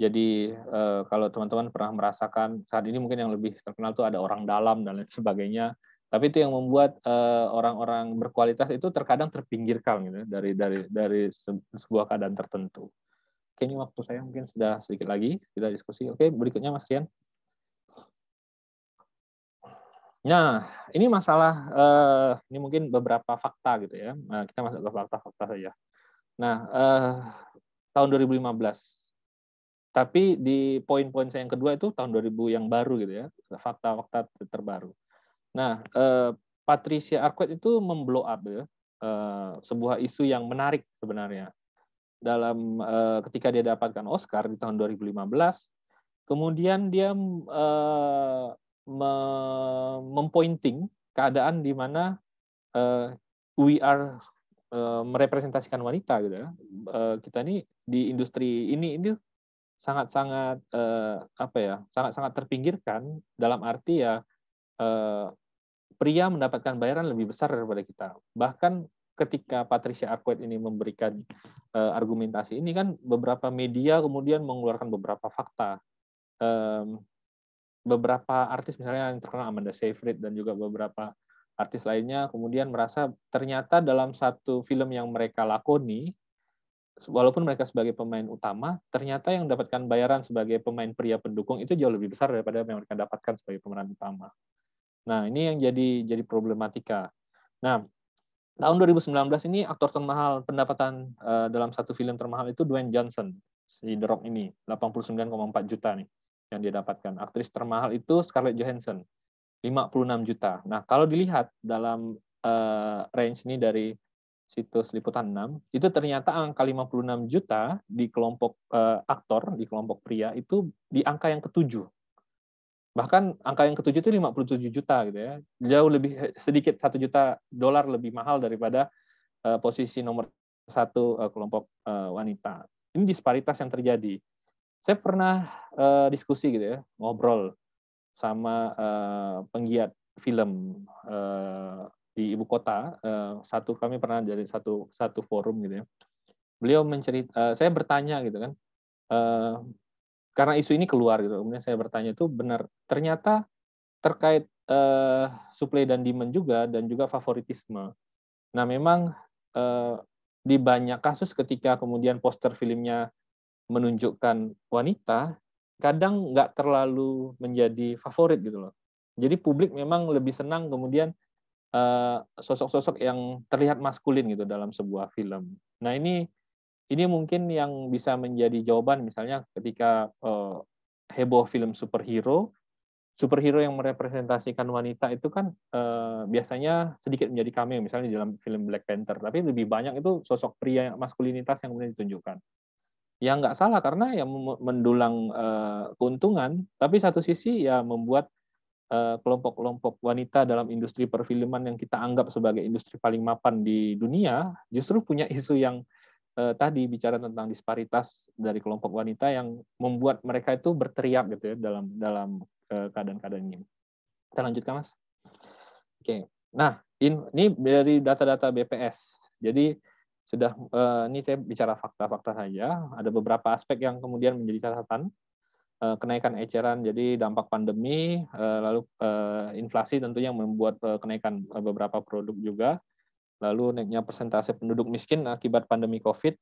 jadi eh, kalau teman-teman pernah merasakan saat ini mungkin yang lebih terkenal itu ada orang dalam dan lain sebagainya tapi itu yang membuat eh, orang-orang uh, berkualitas itu terkadang terpinggirkan gitu dari dari dari sebuah keadaan tertentu. Oke, ini waktu saya mungkin sudah sedikit lagi kita diskusi. Oke, berikutnya Mas Rian. Nah, ini masalah uh, ini mungkin beberapa fakta gitu ya. Nah, kita masuk ke fakta-fakta saja. Nah, uh, tahun 2015. Tapi di poin-poin saya yang kedua itu tahun 2000 yang baru gitu ya, fakta-fakta terbaru Nah, eh, Patricia Arquette itu memblow up ya, eh, sebuah isu yang menarik sebenarnya. Dalam eh, ketika dia dapatkan Oscar di tahun 2015, kemudian dia eh, me mempointing keadaan di mana eh, we are eh, merepresentasikan wanita gitu ya. Eh, kita ini di industri ini ini sangat-sangat eh, apa ya sangat-sangat terpinggirkan dalam arti ya eh, pria mendapatkan bayaran lebih besar daripada kita. Bahkan ketika Patricia Arquette ini memberikan uh, argumentasi ini kan beberapa media kemudian mengeluarkan beberapa fakta. Um, beberapa artis misalnya yang terkenal Amanda Seyfried dan juga beberapa artis lainnya kemudian merasa ternyata dalam satu film yang mereka lakoni walaupun mereka sebagai pemain utama ternyata yang mendapatkan bayaran sebagai pemain pria pendukung itu jauh lebih besar daripada yang mereka dapatkan sebagai pemeran utama. Nah, ini yang jadi jadi problematika. Nah, tahun 2019 ini aktor termahal pendapatan uh, dalam satu film termahal itu Dwayne Johnson si The Rock ini 89,4 juta nih yang dia dapatkan. Aktris termahal itu Scarlett Johansson 56 juta. Nah, kalau dilihat dalam uh, range ini dari situs liputan 6, itu ternyata angka 56 juta di kelompok uh, aktor, di kelompok pria itu di angka yang ketujuh bahkan angka yang ketujuh itu 57 juta gitu ya jauh lebih eh, sedikit satu juta dolar lebih mahal daripada uh, posisi nomor satu uh, kelompok uh, wanita ini disparitas yang terjadi saya pernah uh, diskusi gitu ya ngobrol sama uh, penggiat film uh, di ibu kota uh, satu kami pernah jadi satu satu forum gitu ya beliau mencerita uh, saya bertanya gitu kan uh, karena isu ini keluar gitu kemudian saya bertanya itu benar ternyata terkait eh, supply dan demand juga dan juga favoritisme nah memang eh, di banyak kasus ketika kemudian poster filmnya menunjukkan wanita kadang nggak terlalu menjadi favorit gitu loh jadi publik memang lebih senang kemudian eh, sosok-sosok uh, yang terlihat maskulin gitu dalam sebuah film nah ini ini mungkin yang bisa menjadi jawaban misalnya ketika uh, heboh film superhero superhero yang merepresentasikan wanita itu kan uh, biasanya sedikit menjadi cameo misalnya di dalam film Black Panther tapi lebih banyak itu sosok pria maskulinitas yang kemudian ditunjukkan ya nggak salah karena ya mendulang uh, keuntungan tapi satu sisi ya membuat kelompok-kelompok wanita dalam industri perfilman yang kita anggap sebagai industri paling mapan di dunia justru punya isu yang eh, tadi bicara tentang disparitas dari kelompok wanita yang membuat mereka itu berteriak gitu ya dalam dalam eh, keadaan-keadaan ini. Kita lanjutkan mas. Oke, nah in, ini dari data-data BPS. Jadi sudah eh, ini saya bicara fakta-fakta saja. Ada beberapa aspek yang kemudian menjadi catatan eh, kenaikan eceran jadi dampak pandemi eh, lalu inflasi tentunya membuat kenaikan beberapa produk juga lalu naiknya persentase penduduk miskin akibat pandemi COVID,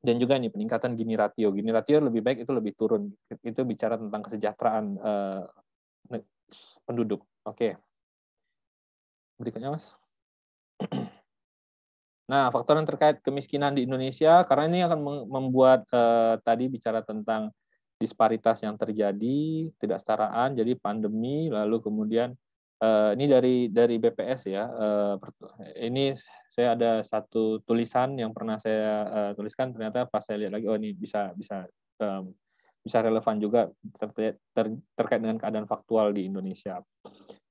dan juga nih peningkatan gini ratio. Gini ratio lebih baik itu lebih turun. Itu bicara tentang kesejahteraan eh, penduduk. Oke. Berikutnya, Mas. <clears throat> Nah, faktor yang terkait kemiskinan di Indonesia karena ini akan membuat eh, tadi bicara tentang disparitas yang terjadi, tidak setaraan, jadi pandemi lalu kemudian uh, ini dari dari BPS ya. Uh, ini saya ada satu tulisan yang pernah saya uh, tuliskan ternyata pas saya lihat lagi oh ini bisa bisa um, bisa relevan juga ter, ter, terkait dengan keadaan faktual di Indonesia.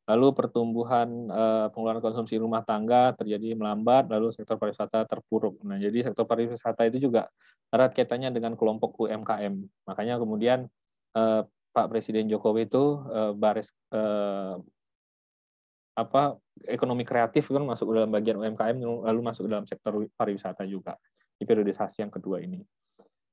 Lalu pertumbuhan uh, pengeluaran konsumsi rumah tangga terjadi melambat, lalu sektor pariwisata terpuruk. Nah, jadi sektor pariwisata itu juga erat kaitannya dengan kelompok UMKM. Makanya kemudian uh, Pak Presiden Jokowi itu uh, baris uh, apa ekonomi kreatif kan masuk dalam bagian UMKM lalu masuk dalam sektor pariwisata juga di periodisasi yang kedua ini.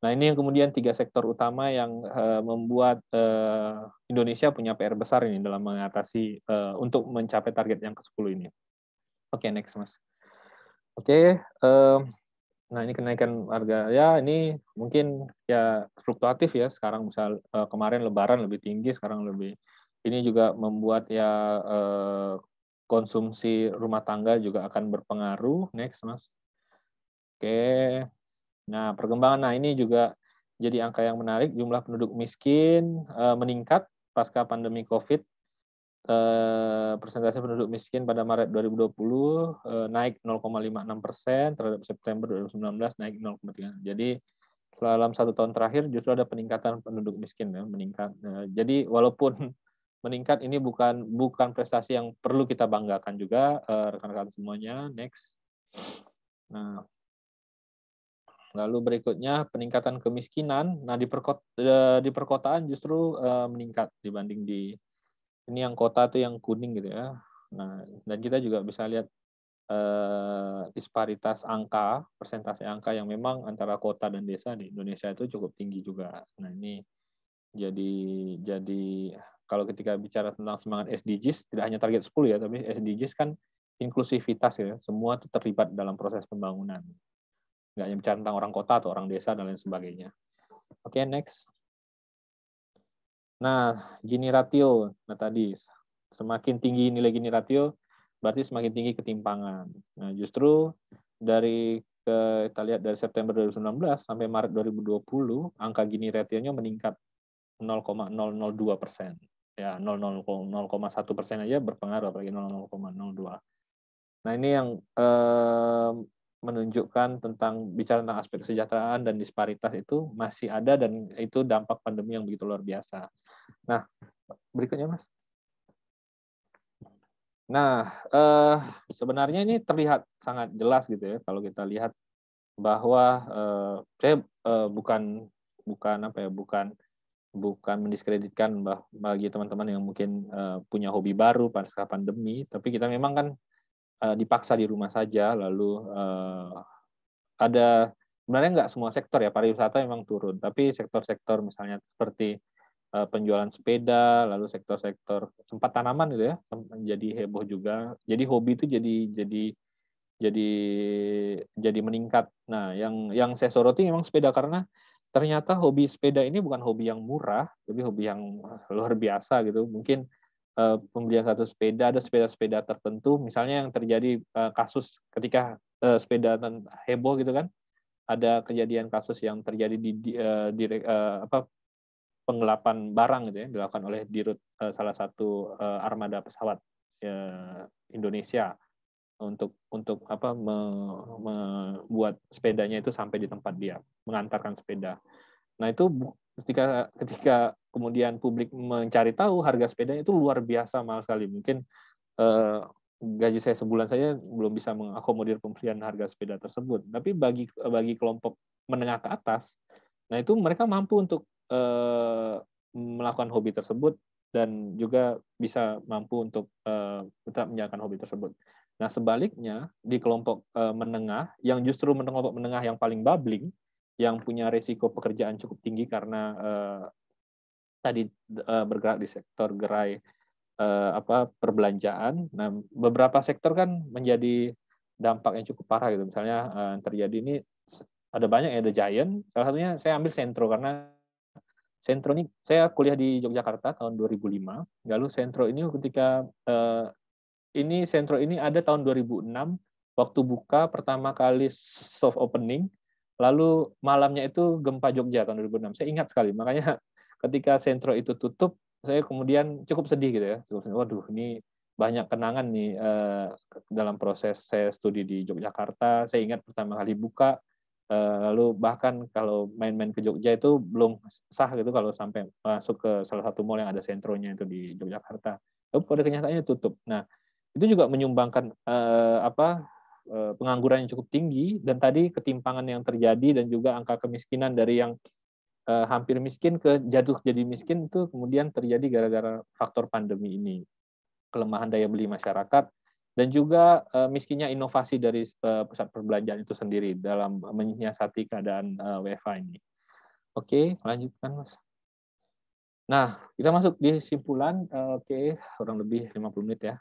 Nah ini yang kemudian tiga sektor utama yang uh, membuat uh, Indonesia punya PR besar ini dalam mengatasi uh, untuk mencapai target yang ke-10 ini. Oke okay, next mas. Oke, okay, um, Nah, ini kenaikan harga ya ini mungkin ya fluktuatif ya. Sekarang misal kemarin lebaran lebih tinggi, sekarang lebih ini juga membuat ya konsumsi rumah tangga juga akan berpengaruh. Next, Mas. Oke. Nah, perkembangan. Nah, ini juga jadi angka yang menarik. Jumlah penduduk miskin eh, meningkat pasca pandemi COVID. Eh, persentase penduduk miskin pada Maret 2020 puluh eh, naik 0,56 persen terhadap September 2019 naik 0,3. Jadi dalam satu tahun terakhir justru ada peningkatan penduduk miskin ya meningkat. Nah, jadi walaupun meningkat ini bukan bukan prestasi yang perlu kita banggakan juga eh, rekan-rekan semuanya next nah lalu berikutnya peningkatan kemiskinan nah di perkota eh, di perkotaan justru eh, meningkat dibanding di ini yang kota tuh yang kuning gitu ya nah dan kita juga bisa lihat uh, disparitas angka persentase angka yang memang antara kota dan desa di Indonesia itu cukup tinggi juga nah ini jadi jadi kalau ketika bicara tentang semangat SDGs tidak hanya target 10 ya, tapi SDGs kan inklusivitas ya, semua itu terlibat dalam proses pembangunan. Nggak hanya bicara tentang orang kota atau orang desa dan lain sebagainya. Oke, okay, next. Nah, gini ratio. Nah, tadi semakin tinggi nilai gini ratio, berarti semakin tinggi ketimpangan. Nah, justru dari ke, kita lihat dari September 2019 sampai Maret 2020, angka gini rationya meningkat 0,002 persen ya 0,01 persen aja berpengaruh apalagi 0,02 nah ini yang eh, menunjukkan tentang bicara tentang aspek kesejahteraan dan disparitas itu masih ada dan itu dampak pandemi yang begitu luar biasa nah berikutnya mas nah eh, sebenarnya ini terlihat sangat jelas gitu ya kalau kita lihat bahwa eh, saya eh, bukan bukan apa ya bukan bukan mendiskreditkan bagi teman-teman yang mungkin eh, punya hobi baru pada saat pandemi, tapi kita memang kan eh, dipaksa di rumah saja, lalu eh, ada sebenarnya nggak semua sektor ya pariwisata memang turun, tapi sektor-sektor misalnya seperti penjualan sepeda, lalu sektor-sektor sempat tanaman gitu ya, jadi heboh juga. Jadi hobi itu jadi jadi jadi jadi meningkat. Nah, yang yang saya soroti memang sepeda karena ternyata hobi sepeda ini bukan hobi yang murah, tapi hobi yang luar biasa gitu. Mungkin uh, pembelian satu sepeda ada sepeda-sepeda tertentu, misalnya yang terjadi uh, kasus ketika uh, sepeda heboh gitu kan, ada kejadian kasus yang terjadi di, di, uh, di uh, apa penggelapan barang gitu ya dilakukan oleh dirut uh, salah satu uh, armada pesawat uh, Indonesia untuk untuk apa me, membuat sepedanya itu sampai di tempat dia mengantarkan sepeda. Nah itu ketika ketika kemudian publik mencari tahu harga sepedanya itu luar biasa mahal sekali. Mungkin eh, gaji saya sebulan saja belum bisa mengakomodir pembelian harga sepeda tersebut. Tapi bagi bagi kelompok menengah ke atas, nah itu mereka mampu untuk eh, melakukan hobi tersebut dan juga bisa mampu untuk eh, tetap menjalankan hobi tersebut. Nah, sebaliknya di kelompok eh, menengah yang justru kelompok menengah yang paling bubbling, yang punya resiko pekerjaan cukup tinggi karena uh, tadi uh, bergerak di sektor gerai eh, apa perbelanjaan. Nah, beberapa sektor kan menjadi dampak yang cukup parah gitu. Misalnya eh, terjadi ini ada banyak ya ada Giant. Salah satunya saya ambil Sentro karena Sentro ini saya kuliah di Yogyakarta tahun 2005. Lalu Sentro ini ketika eh, ini sentro ini ada tahun 2006 waktu buka pertama kali soft opening lalu malamnya itu gempa Jogja tahun 2006 saya ingat sekali makanya <laughs> ketika sentro itu tutup saya kemudian cukup sedih gitu ya cukup sedih. waduh ini banyak kenangan nih eh, dalam proses saya studi di Yogyakarta saya ingat pertama kali buka eh, lalu bahkan kalau main-main ke Jogja itu belum sah gitu kalau sampai masuk ke salah satu mall yang ada sentronya itu di Yogyakarta tapi pada kenyataannya tutup nah itu juga menyumbangkan eh, apa eh, pengangguran yang cukup tinggi dan tadi ketimpangan yang terjadi dan juga angka kemiskinan dari yang eh, hampir miskin ke jatuh jadi miskin itu kemudian terjadi gara-gara faktor pandemi ini kelemahan daya beli masyarakat dan juga eh, miskinnya inovasi dari eh, pusat perbelanjaan itu sendiri dalam menyiasati keadaan eh, WFA ini. Oke, lanjutkan Mas. Nah, kita masuk di simpulan. Eh, oke, kurang lebih 50 menit ya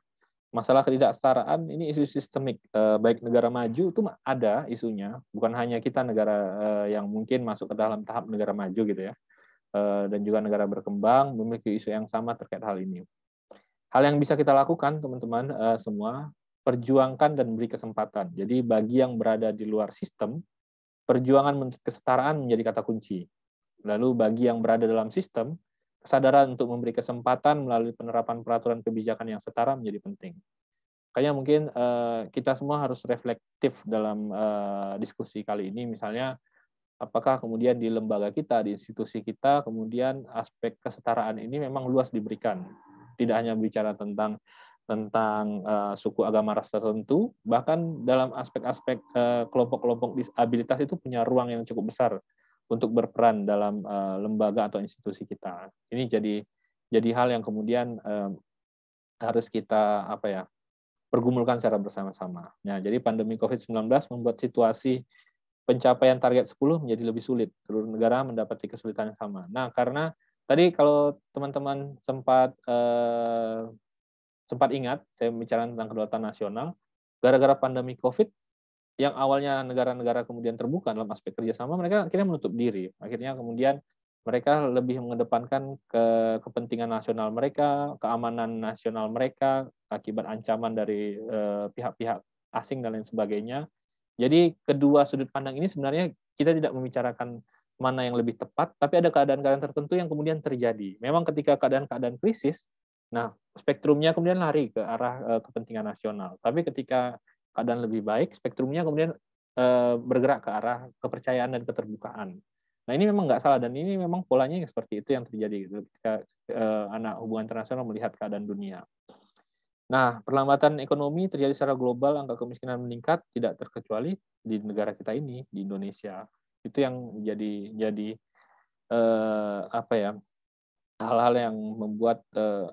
masalah ketidaksetaraan ini isu sistemik eh, baik negara maju itu ada isunya bukan hanya kita negara eh, yang mungkin masuk ke dalam tahap negara maju gitu ya eh, dan juga negara berkembang memiliki isu yang sama terkait hal ini hal yang bisa kita lakukan teman-teman semua perjuangkan dan beri kesempatan jadi bagi yang berada di luar sistem perjuangan kesetaraan menjadi kata kunci lalu bagi yang berada dalam sistem kesadaran untuk memberi kesempatan melalui penerapan peraturan kebijakan yang setara menjadi penting. Kayaknya mungkin eh, kita semua harus reflektif dalam eh, diskusi kali ini, misalnya apakah kemudian di lembaga kita, di institusi kita, kemudian aspek kesetaraan ini memang luas diberikan, tidak hanya bicara tentang tentang uh, suku agama ras tertentu, bahkan dalam aspek-aspek kelompok-kelompok disabilitas itu punya ruang yang cukup besar untuk berperan dalam uh, lembaga atau institusi kita. Ini jadi jadi hal yang kemudian uh, harus kita apa ya pergumulkan secara bersama-sama. Nah, jadi pandemi COVID-19 membuat situasi pencapaian target 10 menjadi lebih sulit. Seluruh negara mendapati kesulitan yang sama. Nah, karena tadi kalau teman-teman sempat eh, sempat ingat saya bicara tentang kedaulatan nasional, gara-gara pandemi COVID yang awalnya negara-negara kemudian terbuka dalam aspek kerjasama, mereka akhirnya menutup diri. Akhirnya kemudian mereka lebih mengedepankan ke kepentingan nasional mereka, keamanan nasional mereka akibat ancaman dari eh, pihak-pihak eh, asing dan lain sebagainya. Jadi kedua sudut pandang ini sebenarnya kita tidak membicarakan mana yang lebih tepat, tapi ada keadaan-keadaan tertentu yang kemudian terjadi. Memang ketika keadaan-keadaan krisis, nah spektrumnya kemudian lari ke arah eh, kepentingan nasional. Tapi ketika keadaan lebih baik, spektrumnya kemudian eh, bergerak ke arah kepercayaan dan keterbukaan. Nah ini memang nggak salah dan ini memang polanya yang seperti itu yang terjadi gitu, ketika eh, anak hubungan internasional melihat keadaan dunia. Nah perlambatan ekonomi terjadi secara global, angka kemiskinan meningkat tidak terkecuali di negara kita ini di Indonesia. Itu yang jadi jadi eh, apa ya hal-hal yang membuat eh,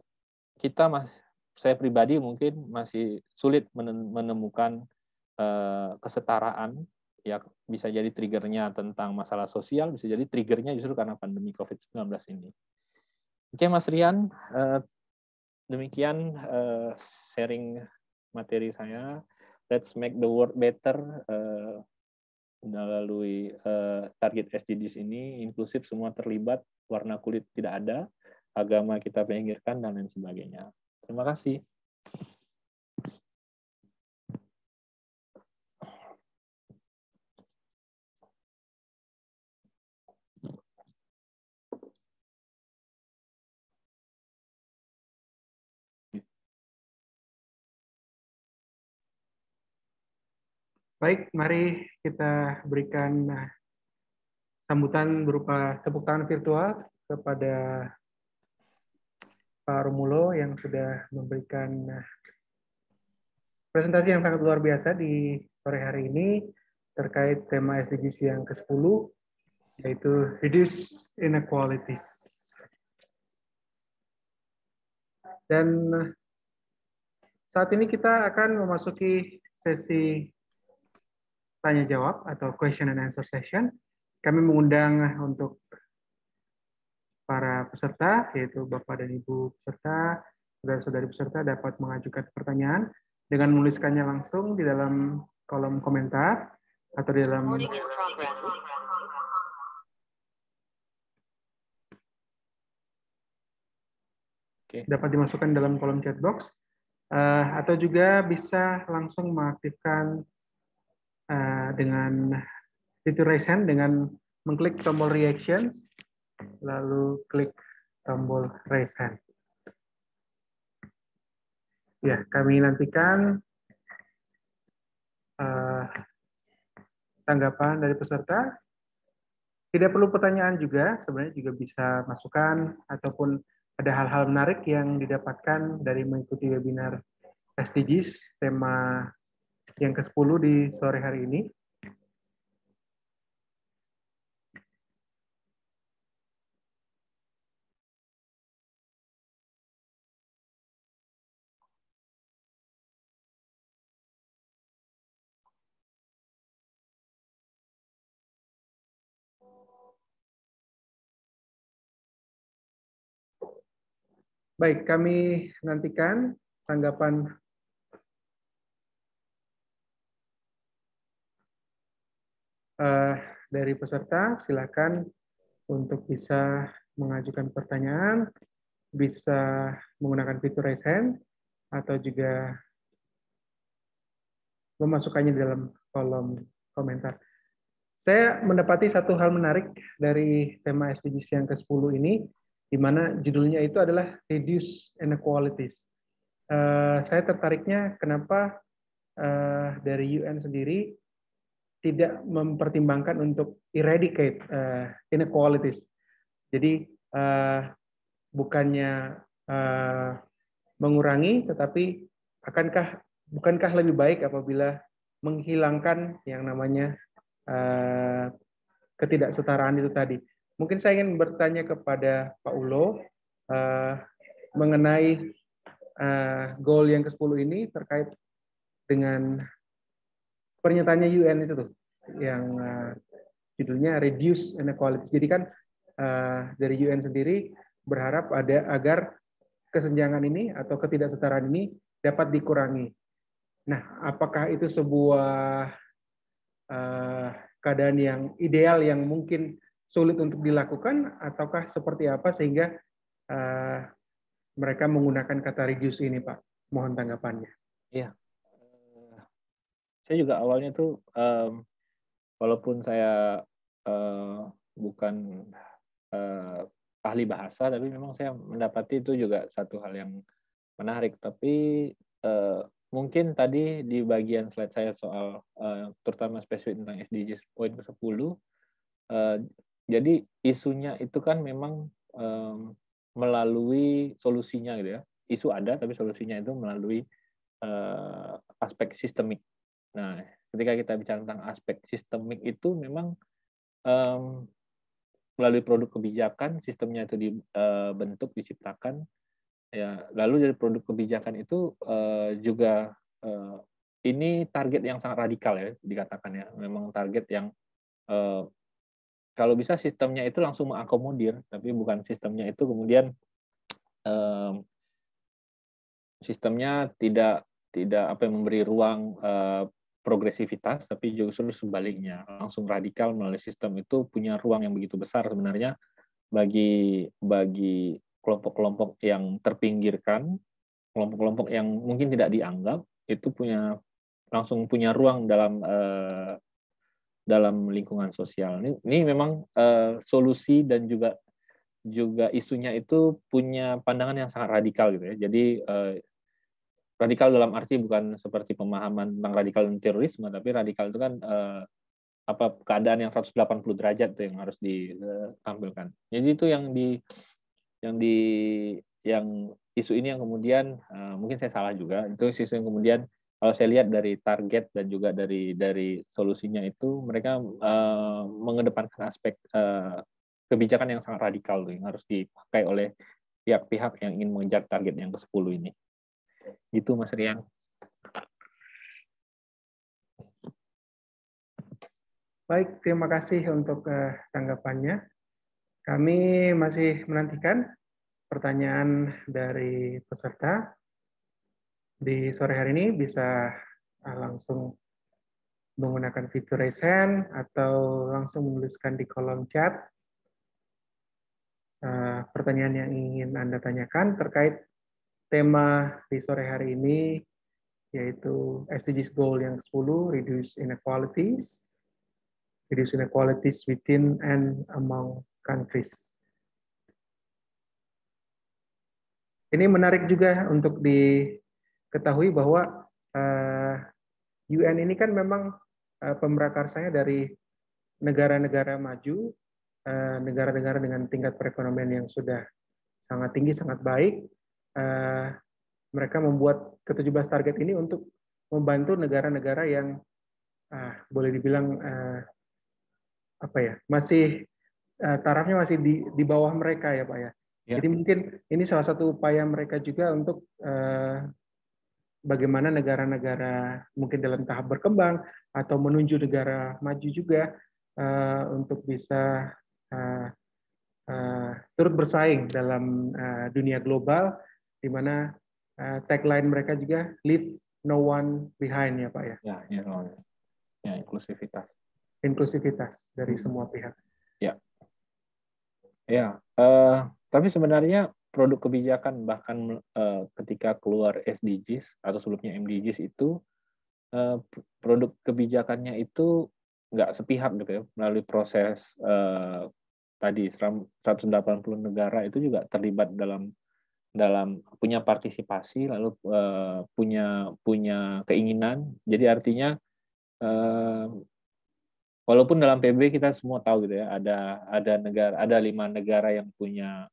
kita masih saya pribadi mungkin masih sulit menemukan eh, kesetaraan ya bisa jadi triggernya tentang masalah sosial bisa jadi triggernya justru karena pandemi COVID-19 ini. Oke Mas Rian, eh, demikian eh, sharing materi saya. Let's make the world better melalui target SDGs ini inklusif semua terlibat, warna kulit tidak ada, agama kita pinggirkan dan lain sebagainya. Terima kasih. Baik, mari kita berikan sambutan berupa tepuk tangan virtual kepada Pak Romulo yang sudah memberikan eh, presentasi yang sangat luar biasa di sore hari ini terkait tema SDGs yang ke-10 yaitu reduce inequalities. Dan eh, saat ini kita akan memasuki sesi tanya jawab atau question and answer session. Kami mengundang eh, untuk para peserta, yaitu Bapak dan Ibu peserta, saudara-saudari peserta dapat mengajukan pertanyaan dengan menuliskannya langsung di dalam kolom komentar atau di dalam dapat dimasukkan dalam kolom chat box uh, atau juga bisa langsung mengaktifkan uh, dengan fitur raise hand dengan mengklik tombol reactions lalu klik tombol raise hand. Ya, kami nantikan uh, tanggapan dari peserta. Tidak perlu pertanyaan juga, sebenarnya juga bisa masukan ataupun ada hal-hal menarik yang didapatkan dari mengikuti webinar SDGs tema yang ke-10 di sore hari ini. Baik, kami nantikan tanggapan eh, dari peserta. Silakan untuk bisa mengajukan pertanyaan, bisa menggunakan fitur raise hand, atau juga memasukkannya dalam kolom komentar. Saya mendapati satu hal menarik dari tema SDGs yang ke-10 ini, di mana judulnya itu adalah Reduce Inequalities. Uh, saya tertariknya kenapa eh, dari UN sendiri tidak mempertimbangkan untuk eradicate uh, inequalities. Jadi bukannya mengurangi, tetapi akankah bukankah lebih baik apabila menghilangkan yang namanya ketidaksetaraan itu tadi. Mungkin saya ingin bertanya kepada Pak Ulo uh, mengenai uh, goal yang ke-10 ini terkait dengan pernyataannya UN itu tuh yang uh, judulnya reduce inequality. Jadi kan uh, dari UN sendiri berharap ada agar kesenjangan ini atau ketidaksetaraan ini dapat dikurangi. Nah, apakah itu sebuah uh, keadaan yang ideal yang mungkin sulit untuk dilakukan ataukah seperti apa sehingga uh, mereka menggunakan kata reduce ini Pak? Mohon tanggapannya. Iya. Eh, saya juga awalnya tuh um, walaupun saya uh, bukan uh, ahli bahasa tapi memang saya mendapati itu juga satu hal yang menarik tapi uh, mungkin tadi di bagian slide saya soal uh, terutama spesifik tentang SDGs poin ke-10 uh, jadi isunya itu kan memang um, melalui solusinya gitu ya. Isu ada tapi solusinya itu melalui uh, aspek sistemik. Nah, ketika kita bicara tentang aspek sistemik itu memang um, melalui produk kebijakan sistemnya itu dibentuk eh, diciptakan ya lalu dari produk kebijakan itu uh, juga uh, ini target yang sangat radikal ya dikatakan ya memang target yang uh, kalau bisa sistemnya itu langsung mengakomodir, tapi bukan sistemnya itu kemudian sistemnya tidak tidak apa yang memberi ruang eh, progresivitas, tapi justru sebaliknya langsung radikal melalui sistem itu punya ruang yang begitu besar sebenarnya bagi bagi kelompok-kelompok yang terpinggirkan, kelompok-kelompok yang mungkin tidak dianggap itu punya langsung punya ruang dalam eh, dalam lingkungan sosial. Ini, ini memang uh, solusi dan juga juga isunya itu punya pandangan yang sangat radikal gitu ya. Jadi uh, radikal dalam arti bukan seperti pemahaman tentang radikal dan terorisme, tapi radikal itu kan uh, apa keadaan yang 180 derajat tuh yang harus ditampilkan. Jadi itu yang di yang di yang isu ini yang kemudian uh, mungkin saya salah juga itu isu yang kemudian kalau saya lihat dari target dan juga dari dari solusinya itu mereka uh, mengedepankan aspek uh, kebijakan yang sangat radikal loh, yang harus dipakai oleh pihak-pihak yang ingin mengejar target yang ke-10 ini. Itu Mas Rian. Baik, terima kasih untuk uh, tanggapannya. Kami masih menantikan pertanyaan dari peserta. Di sore hari ini bisa ah, langsung menggunakan fitur raise hand atau langsung menuliskan di kolom chat ah, pertanyaan yang ingin Anda tanyakan terkait tema di sore hari ini yaitu SDGs Goal yang ke-10, Reduce Inequalities, Reduce Inequalities Within and Among Countries. Ini menarik juga untuk di ketahui bahwa eh, UN ini kan memang eh, pemberakarsanya pemrakarsanya dari negara-negara maju, eh, negara-negara dengan tingkat perekonomian yang sudah sangat tinggi, sangat baik. mereka membuat ke-17 target ini untuk membantu negara-negara yang ah, boleh dibilang ah, apa ya masih ah, tarafnya masih di, di bawah mereka ya pak ya. ya. Jadi mungkin ini salah satu upaya mereka juga untuk ah, bagaimana negara-negara mungkin dalam tahap berkembang atau menuju negara maju juga uh, untuk bisa uh, uh, turut bersaing dalam uh, dunia global di mana uh, tagline mereka juga leave no one behind ya Pak ya. Ya, ya, ya, ya inklusivitas. Inklusivitas dari hmm. semua pihak. Ya. Ya, uh, tapi sebenarnya produk kebijakan bahkan uh, ketika keluar SDGs atau sebelumnya MDGs itu uh, produk kebijakannya itu nggak sepihak gitu ya melalui proses uh, tadi 180 negara itu juga terlibat dalam dalam punya partisipasi lalu uh, punya punya keinginan jadi artinya uh, walaupun dalam PB kita semua tahu gitu ya ada ada negara ada lima negara yang punya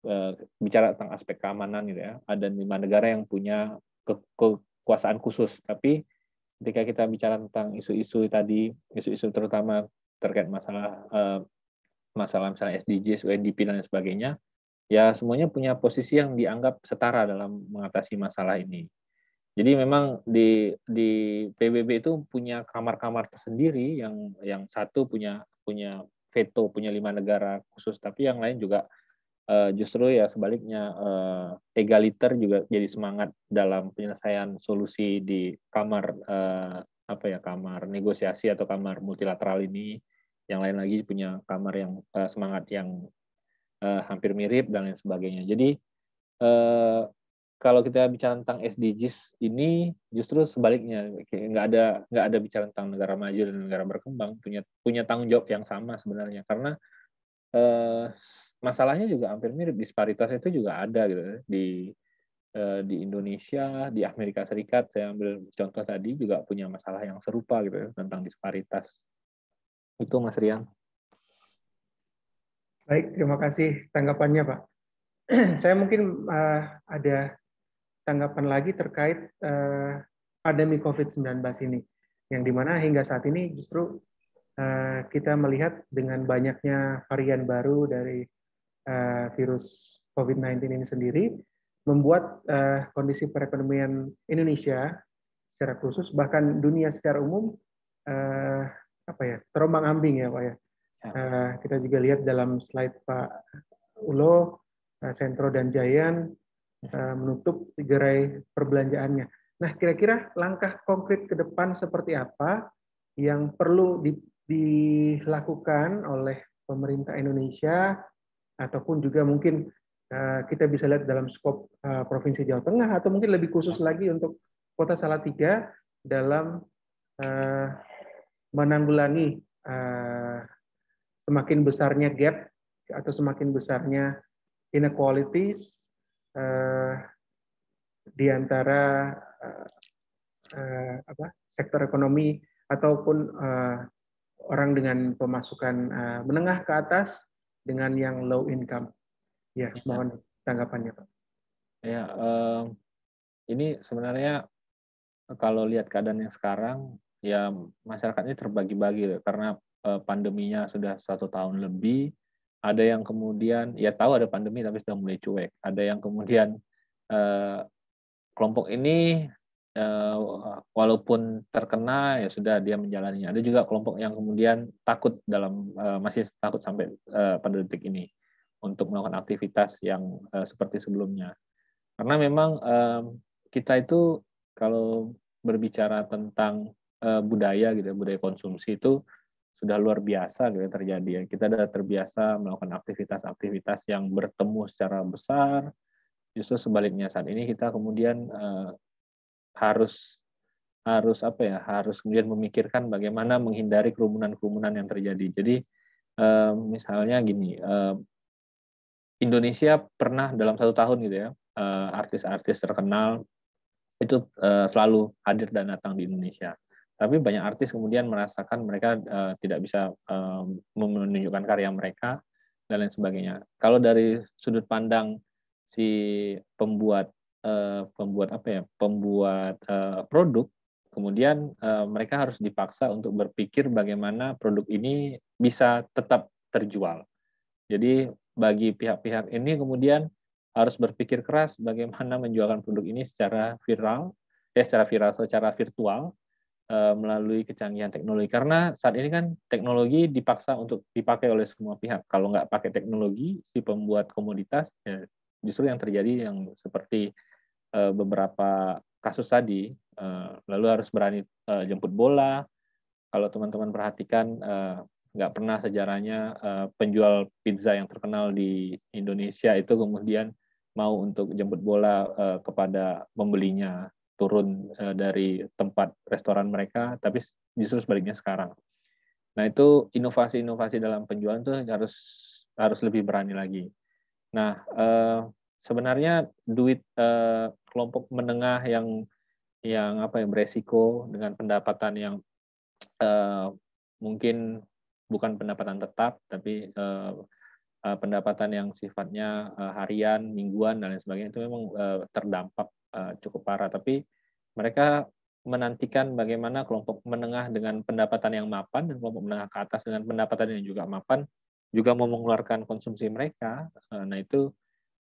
Eh, bicara tentang aspek keamanan gitu ya ada lima negara yang punya kekuasaan khusus tapi ketika kita bicara tentang isu-isu tadi isu-isu terutama terkait masalah eh, masalah misalnya SDGs, UNDP dan sebagainya ya semuanya punya posisi yang dianggap setara dalam mengatasi masalah ini. Jadi memang di di PBB itu punya kamar-kamar tersendiri yang yang satu punya punya veto punya lima negara khusus tapi yang lain juga uh, justru ya sebaliknya uh, eh, egaliter juga jadi semangat dalam penyelesaian solusi di kamar uh, apa ya kamar negosiasi atau kamar multilateral ini yang lain lagi punya kamar yang uh, semangat yang uh, hampir mirip dan lain sebagainya jadi uh, kalau kita bicara tentang SDGs ini justru sebaliknya nggak ada nggak ada bicara tentang negara maju dan negara berkembang punya punya tanggung jawab yang sama sebenarnya karena Eh, masalahnya juga hampir mirip disparitas itu juga ada gitu di eh, di Indonesia di Amerika Serikat saya ambil contoh tadi juga punya masalah yang serupa gitu ya, tentang disparitas itu Mas Rian baik terima kasih tanggapannya Pak <clears throat> saya mungkin uh, ada tanggapan lagi terkait uh, pandemi COVID-19 ini yang dimana hingga saat ini justru Eh, kita melihat dengan banyaknya varian baru dari eh, virus COVID-19 ini sendiri membuat eh, kondisi perekonomian Indonesia secara khusus bahkan dunia secara umum apa ya terombang ambing ya pak ya. ya. Kita juga lihat dalam slide Pak Ulo, Sentro dan Jayan menutup gerai perbelanjaannya. Nah, kira-kira langkah konkret ke depan seperti apa yang perlu dilakukan oleh pemerintah Indonesia ataupun juga mungkin eh, kita bisa lihat dalam skop eh, provinsi Jawa Tengah atau mungkin lebih khusus lagi untuk Kota Salatiga dalam eh, menanggulangi semakin besarnya gap atau semakin besarnya inequalities di antara sektor ekonomi ataupun orang dengan pemasukan uh, menengah ke atas dengan yang low income. Ya, mohon tanggapannya, Pak. Ya, uh, ini sebenarnya kalau lihat keadaan yang sekarang, ya masyarakatnya terbagi-bagi karena eh, pandeminya sudah satu tahun lebih. Ada yang kemudian ya tahu ada pandemi tapi sudah mulai cuek. Ada yang kemudian uh, kelompok ini Eh, walaupun terkena ya sudah dia menjalaninya. Ada juga kelompok yang kemudian takut dalam eh, masih takut sampai eh, pada detik ini untuk melakukan aktivitas yang seperti sebelumnya. Karena memang kita itu kalau berbicara tentang budaya gitu budaya konsumsi itu sudah luar biasa gitu terjadi Kita sudah terbiasa melakukan aktivitas-aktivitas yang bertemu secara besar. Justru sebaliknya saat ini kita kemudian harus harus apa ya harus kemudian memikirkan bagaimana menghindari kerumunan-kerumunan yang terjadi. Jadi eh, misalnya gini, eh, Indonesia pernah dalam satu tahun gitu ya eh, artis-artis terkenal itu selalu hadir dan datang di Indonesia. Tapi banyak artis kemudian merasakan mereka tidak bisa menunjukkan karya mereka dan lain sebagainya. Kalau dari sudut pandang si pembuat Eh, pembuat apa ya pembuat eh, produk kemudian eh, mereka harus dipaksa untuk berpikir bagaimana produk ini bisa tetap terjual jadi bagi pihak-pihak ini kemudian harus berpikir keras bagaimana menjualkan produk ini secara viral ya secara viral secara virtual melalui kecanggihan teknologi karena saat ini kan teknologi dipaksa untuk dipakai oleh semua pihak kalau nggak pakai teknologi si pembuat komoditas ya justru yang terjadi yang seperti Eh, beberapa kasus tadi, eh, lalu harus berani eh, jemput bola. Kalau teman-teman perhatikan, nggak pernah sejarahnya penjual pizza yang terkenal di Indonesia itu kemudian mau untuk jemput bola kepada pembelinya turun dari tempat restoran mereka, tapi justru sebaliknya sekarang. Nah itu inovasi-inovasi dalam penjualan itu harus harus lebih berani lagi. Nah sebenarnya duit eh, kelompok menengah yang yang apa yang beresiko dengan pendapatan yang eh, mungkin bukan pendapatan tetap tapi eh, eh, pendapatan yang sifatnya eh, harian, mingguan dan lain sebagainya itu memang eh, terdampak eh, cukup parah tapi mereka menantikan bagaimana kelompok menengah dengan pendapatan yang mapan dan kelompok menengah ke atas dengan pendapatan yang juga mapan juga mau mengeluarkan konsumsi mereka. Eh, nah, itu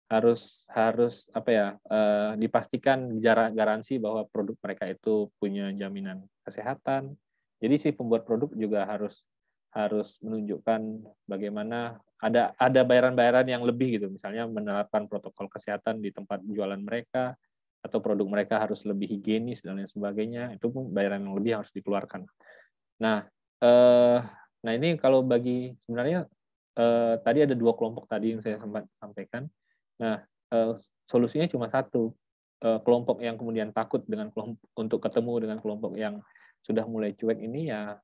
harus harus apa ya eh, dipastikan dipastikan garansi bahwa produk mereka itu punya jaminan kesehatan. Jadi si pembuat produk juga harus harus menunjukkan bagaimana ada ada bayaran-bayaran yang lebih gitu misalnya menerapkan protokol kesehatan di tempat jualan mereka atau produk mereka harus lebih higienis dan lain sebagainya itu pun bayaran yang lebih harus dikeluarkan. Nah, eh, nah ini kalau bagi sebenarnya eh, tadi ada dua kelompok tadi yang saya sempat sampaikan Nah, eh, solusinya cuma satu. Eh, kelompok yang kemudian takut dengan kelompok untuk ketemu dengan kelompok yang sudah mulai cuek ini ya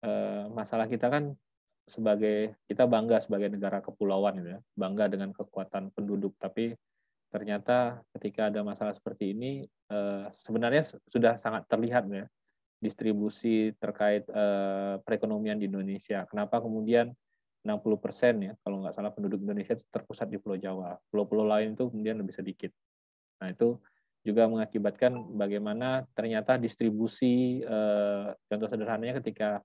eh, masalah kita kan sebagai kita bangga sebagai negara kepulauan gitu ya, bangga dengan kekuatan penduduk tapi ternyata ketika ada masalah seperti ini sebenarnya sudah sangat terlihat ya distribusi terkait perekonomian di Indonesia. Kenapa kemudian 60 persen ya kalau nggak salah penduduk Indonesia itu terpusat di Pulau Jawa. Pulau-pulau lain itu kemudian lebih sedikit. Nah itu juga mengakibatkan bagaimana ternyata distribusi eh, contoh sederhananya ketika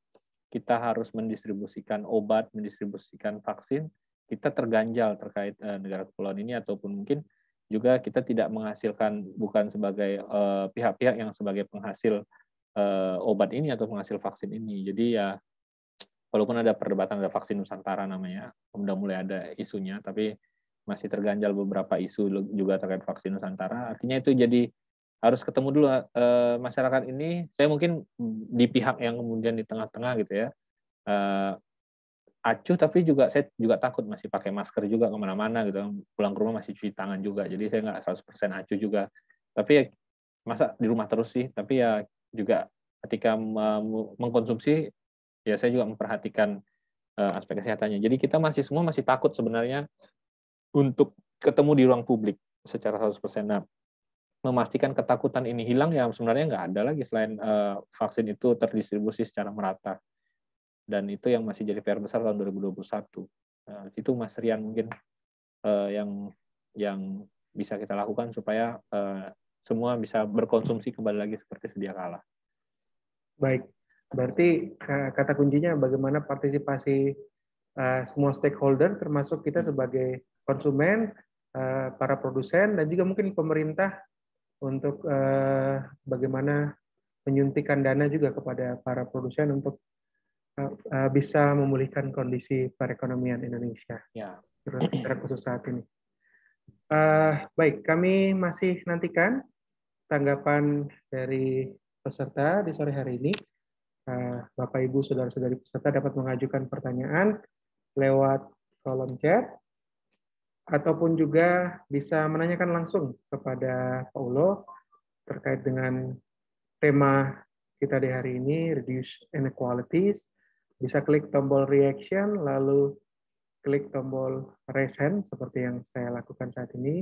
kita harus mendistribusikan obat, mendistribusikan vaksin, kita terganjal terkait eh, negara kepulauan ini ataupun mungkin juga kita tidak menghasilkan bukan sebagai eh, pihak-pihak yang sebagai penghasil obat ini atau penghasil vaksin ini. Jadi ya walaupun ada perdebatan ada vaksin Nusantara namanya, udah mulai ada isunya, tapi masih terganjal beberapa isu juga terkait vaksin Nusantara. Artinya itu jadi harus ketemu dulu e, masyarakat ini. Saya mungkin di pihak yang kemudian di tengah-tengah gitu ya, E, acuh tapi juga saya juga takut masih pakai masker juga kemana-mana gitu. Pulang ke rumah masih cuci tangan juga. Jadi saya nggak 100% acuh juga. Tapi ya, masa di rumah terus sih. Tapi ya juga ketika mengkonsumsi ya saya juga memperhatikan uh, aspek kesehatannya. Jadi kita masih semua masih takut sebenarnya untuk ketemu di ruang publik secara 100%. Nah, memastikan ketakutan ini hilang ya sebenarnya nggak ada lagi selain uh, vaksin itu terdistribusi secara merata. Dan itu yang masih jadi PR besar tahun 2021. Uh, nah, itu Mas Rian mungkin uh, yang yang bisa kita lakukan supaya uh, semua bisa berkonsumsi kembali lagi seperti sedia kala. Baik, Berarti eh, kata kuncinya bagaimana partisipasi eh, semua stakeholder termasuk kita hmm. sebagai konsumen, eh, para produsen dan juga mungkin pemerintah untuk bagaimana menyuntikkan dana juga kepada para produsen untuk bisa memulihkan kondisi perekonomian Indonesia. Ya. khusus saat ini. baik, kami masih nantikan tanggapan dari peserta di sore hari ini. Eh, Bapak Ibu saudara-saudari peserta dapat mengajukan pertanyaan lewat kolom chat ataupun juga bisa menanyakan langsung kepada Paulo terkait dengan tema kita di hari ini reduce inequalities. Bisa klik tombol reaction lalu klik tombol raise hand seperti yang saya lakukan saat ini.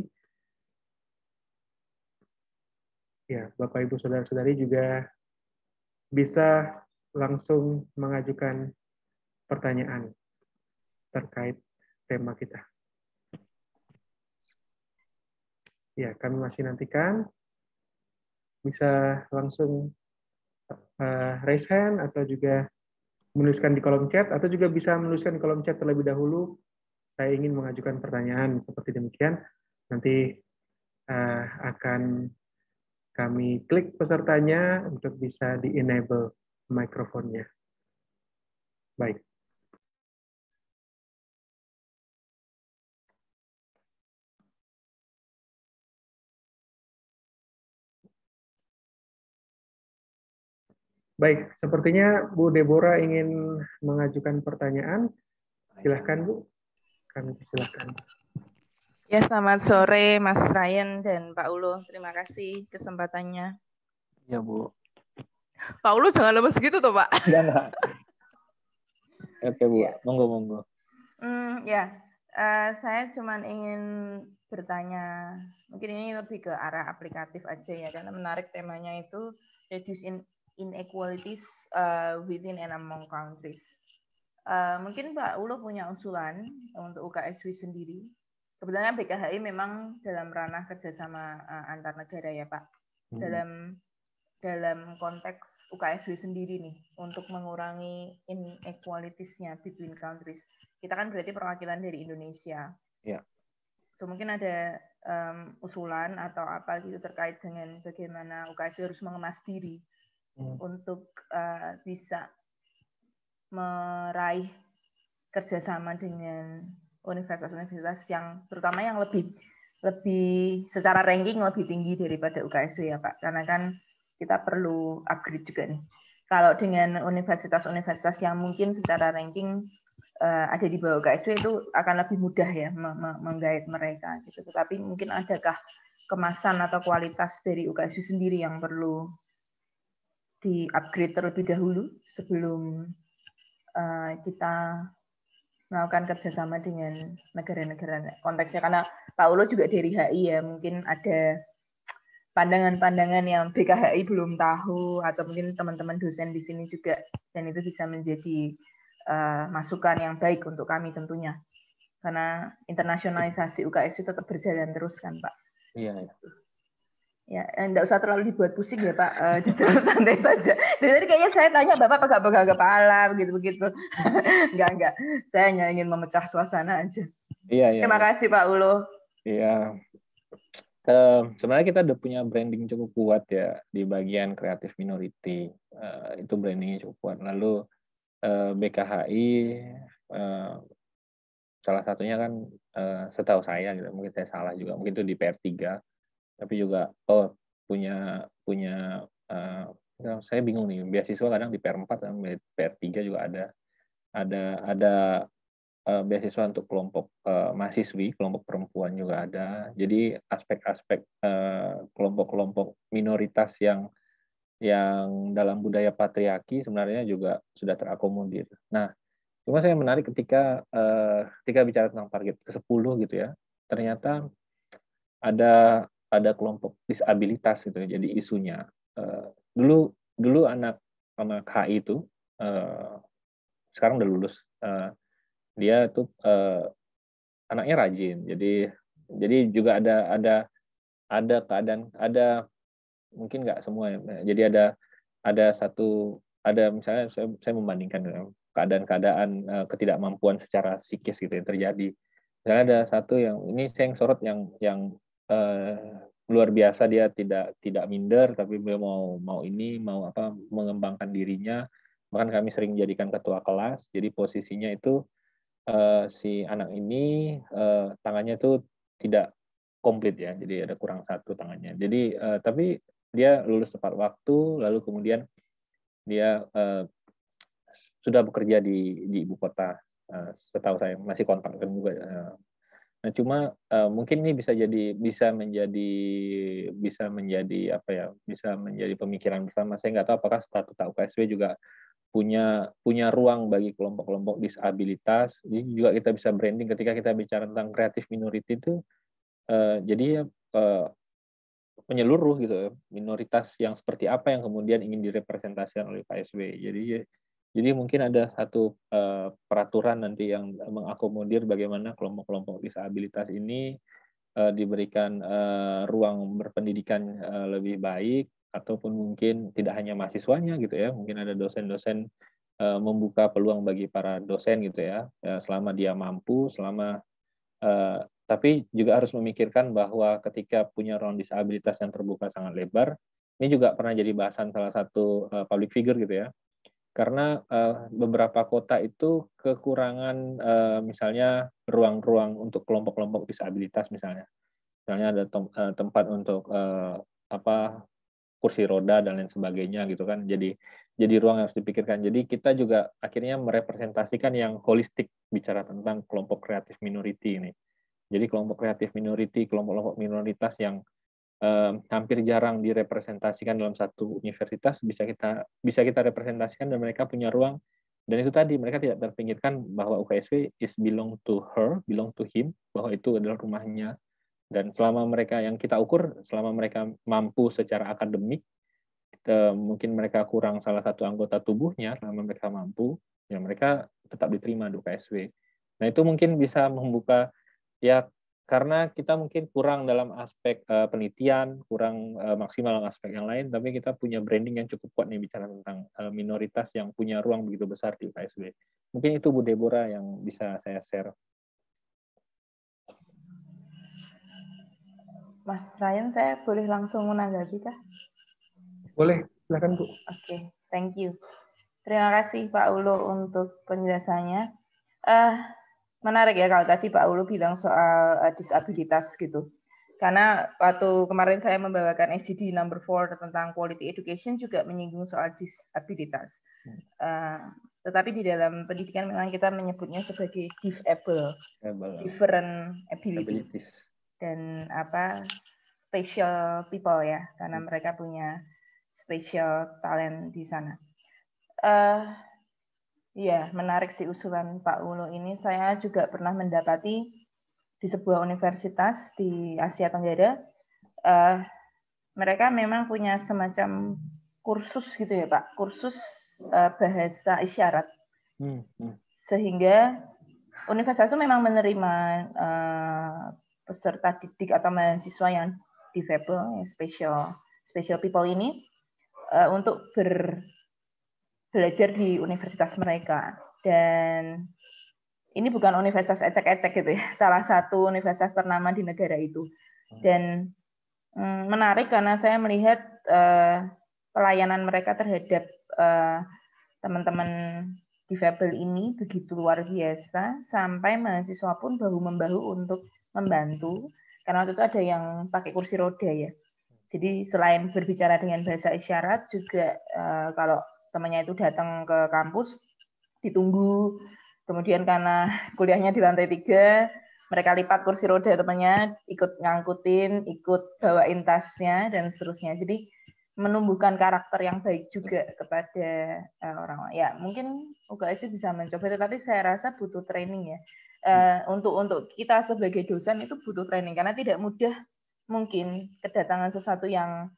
Ya, Bapak Ibu saudara-saudari juga bisa langsung mengajukan pertanyaan terkait tema kita. Ya, kami masih nantikan. Bisa langsung uh, raise hand atau juga menuliskan di kolom chat atau juga bisa menuliskan di kolom chat terlebih dahulu saya ingin mengajukan pertanyaan seperti demikian nanti uh, akan kami klik pesertanya untuk bisa di enable mikrofonnya. Baik. Baik, sepertinya Bu Deborah ingin mengajukan pertanyaan. Silahkan Bu, kami persilahkan. Ya, selamat sore Mas Ryan dan Pak Ulu Terima kasih kesempatannya. Ya, Bu. Paulus jangan lemes gitu tuh Pak. Ya, Oke Bu, ya. monggo monggo. Hmm, ya, uh, saya cuma ingin bertanya. Mungkin ini lebih ke arah aplikatif aja ya, karena menarik temanya itu reduce in inequalities uh, within and among countries. Uh, mungkin Pak Ulo punya usulan untuk UKSW sendiri. Kebetulan BKHI memang dalam ranah kerjasama uh, antar negara ya Pak. Hmm. Dalam dalam konteks UKSW sendiri nih untuk mengurangi inequalitiesnya between countries. Kita kan berarti perwakilan dari Indonesia. Ya. So mungkin ada um, usulan atau apa gitu terkait dengan bagaimana UKSW harus mengemas diri hmm. untuk uh, bisa meraih kerjasama dengan universitas-universitas yang terutama yang lebih lebih secara ranking lebih tinggi daripada UKSW ya Pak karena kan kita perlu upgrade juga nih. Kalau dengan universitas-universitas yang mungkin secara ranking uh, ada di bawah KSW itu akan lebih mudah ya menggait mereka gitu. Tetapi mungkin adakah kemasan atau kualitas dari UKSW sendiri yang perlu di upgrade terlebih dahulu sebelum uh, kita melakukan kerjasama dengan negara-negara konteksnya karena Pak Ulo juga dari HI ya mungkin ada pandangan-pandangan yang BKHI belum tahu atau mungkin teman-teman dosen di sini juga dan itu bisa menjadi uh, masukan yang baik untuk kami tentunya karena internasionalisasi UKS itu tetap berjalan terus kan Pak. Iya. itu. Iya. Ya, enggak eh, usah terlalu dibuat pusing ya Pak, uh, <laughs> santai saja. Dari tadi kayaknya saya tanya Bapak pegang-pegang kepala begitu-begitu. enggak, <laughs> enggak. Saya hanya ingin memecah suasana aja. Iya, iya. Terima iya. kasih Pak Ulo. Iya sebenarnya kita udah punya branding cukup kuat ya di bagian kreatif minority uh, itu brandingnya cukup kuat lalu uh, eh, BKHI uh, eh, salah satunya kan uh, setahu saya gitu mungkin saya salah juga mungkin itu di PR3 tapi juga oh punya punya uh, saya bingung nih beasiswa kadang di PR4 dan PR3 juga ada ada ada Eh, beasiswa untuk kelompok eh, mahasiswi, kelompok perempuan juga ada. Jadi aspek-aspek eh, kelompok-kelompok minoritas yang yang dalam budaya patriarki sebenarnya juga sudah terakomodir. Nah, cuma saya menarik ketika ketika bicara tentang target ke-10 gitu ya. Ternyata ada ada kelompok disabilitas gitu ya. jadi isunya. dulu dulu anak anak HI itu sekarang udah lulus dia tuh uh, anaknya rajin jadi jadi juga ada ada ada keadaan ada mungkin nggak semua ya. nah, jadi ada ada satu ada misalnya saya, saya membandingkan keadaan-keadaan uh, ketidakmampuan secara psikis gitu yang terjadi misalnya ada satu yang ini saya yang sorot yang yang uh, luar biasa dia tidak tidak minder tapi dia mau mau ini mau apa mengembangkan dirinya bahkan kami sering jadikan ketua kelas jadi posisinya itu uh, si anak ini uh, tangannya tuh tidak komplit ya, jadi ada kurang satu tangannya. Jadi uh, tapi dia lulus tepat waktu, lalu kemudian dia uh, sudah bekerja di di ibu kota. Uh, setahu saya masih kontak kan juga. Uh, nah cuma uh, mungkin ini bisa jadi bisa menjadi bisa menjadi apa ya bisa menjadi pemikiran bersama. Saya nggak tahu apakah statuta UKSW juga punya punya ruang bagi kelompok-kelompok disabilitas. Jadi juga kita bisa branding ketika kita bicara tentang kreatif minority itu eh, jadi eh, menyeluruh gitu ya, Minoritas yang seperti apa yang kemudian ingin direpresentasikan oleh PSB. Jadi jadi mungkin ada satu eh, peraturan nanti yang mengakomodir bagaimana kelompok-kelompok disabilitas ini eh, diberikan eh, ruang berpendidikan eh, lebih baik ataupun mungkin tidak hanya mahasiswanya gitu ya, mungkin ada dosen-dosen eh, membuka peluang bagi para dosen gitu ya, ya selama dia mampu, selama eh, tapi juga harus memikirkan bahwa ketika punya ruang disabilitas yang terbuka sangat lebar, ini juga pernah jadi bahasan salah satu eh, public figure gitu ya, karena beberapa kota itu kekurangan misalnya ruang-ruang untuk kelompok-kelompok disabilitas misalnya, misalnya ada tempat untuk apa kursi roda dan lain sebagainya gitu kan jadi jadi ruang yang harus dipikirkan jadi kita juga akhirnya merepresentasikan yang holistik bicara tentang kelompok kreatif minority ini jadi kelompok kreatif minority kelompok-kelompok minoritas yang eh, hampir jarang direpresentasikan dalam satu universitas bisa kita bisa kita representasikan dan mereka punya ruang dan itu tadi mereka tidak terpinggirkan bahwa UKSW is belong to her, belong to him, bahwa itu adalah rumahnya dan selama mereka yang kita ukur, selama mereka mampu secara akademik, kita, mungkin mereka kurang salah satu anggota tubuhnya, selama mereka mampu, ya mereka tetap diterima di UKSW. Nah itu mungkin bisa membuka ya karena kita mungkin kurang dalam aspek uh, penelitian, kurang uh, maksimal dalam aspek yang lain, tapi kita punya branding yang cukup kuat nih bicara tentang uh, minoritas yang punya ruang begitu besar di UKSW. Mungkin itu Bu Deborah yang bisa saya share. Mas Ryan, saya boleh langsung menanggapi kah? Boleh, silakan Bu. Oke, okay, thank you. Terima kasih Pak Ulo untuk penjelasannya. Uh, menarik ya kalau tadi Pak Ulo bilang soal uh, disabilitas gitu. Karena waktu kemarin saya membawakan SCD number 4 tentang quality education juga menyinggung soal disabilitas. Uh, tetapi di dalam pendidikan memang kita menyebutnya sebagai disable, ya. different ability. abilities dan apa special people ya karena hmm. mereka punya special talent di sana. Uh, eh, ya yeah, menarik sih usulan Pak Ulu ini. Saya juga pernah mendapati di sebuah universitas di Asia Tenggara. Uh, mereka memang punya semacam kursus gitu ya Pak, kursus uh, bahasa isyarat. Hmm, hmm. Sehingga universitas itu memang menerima uh, peserta didik atau mahasiswa yang difabel, yang special special people ini uh, untuk ber, belajar di universitas mereka dan ini bukan universitas ecek-ecek gitu ya, <laughs> salah satu universitas ternama di negara itu dan mm, menarik karena saya melihat uh, pelayanan mereka terhadap uh, teman-teman difabel ini begitu luar biasa sampai mahasiswa pun bahu membahu untuk membantu karena waktu itu ada yang pakai kursi roda ya. Jadi selain berbicara dengan bahasa isyarat juga uh, kalau temannya itu datang ke kampus ditunggu kemudian karena <laughs> kuliahnya di lantai tiga mereka lipat kursi roda temannya ikut ngangkutin ikut bawain tasnya dan seterusnya jadi menumbuhkan karakter yang baik juga kepada orang-orang eh, ya mungkin UKS bisa mencoba tetapi saya rasa butuh training ya uh, untuk untuk kita sebagai dosen itu butuh training karena tidak mudah mungkin kedatangan sesuatu yang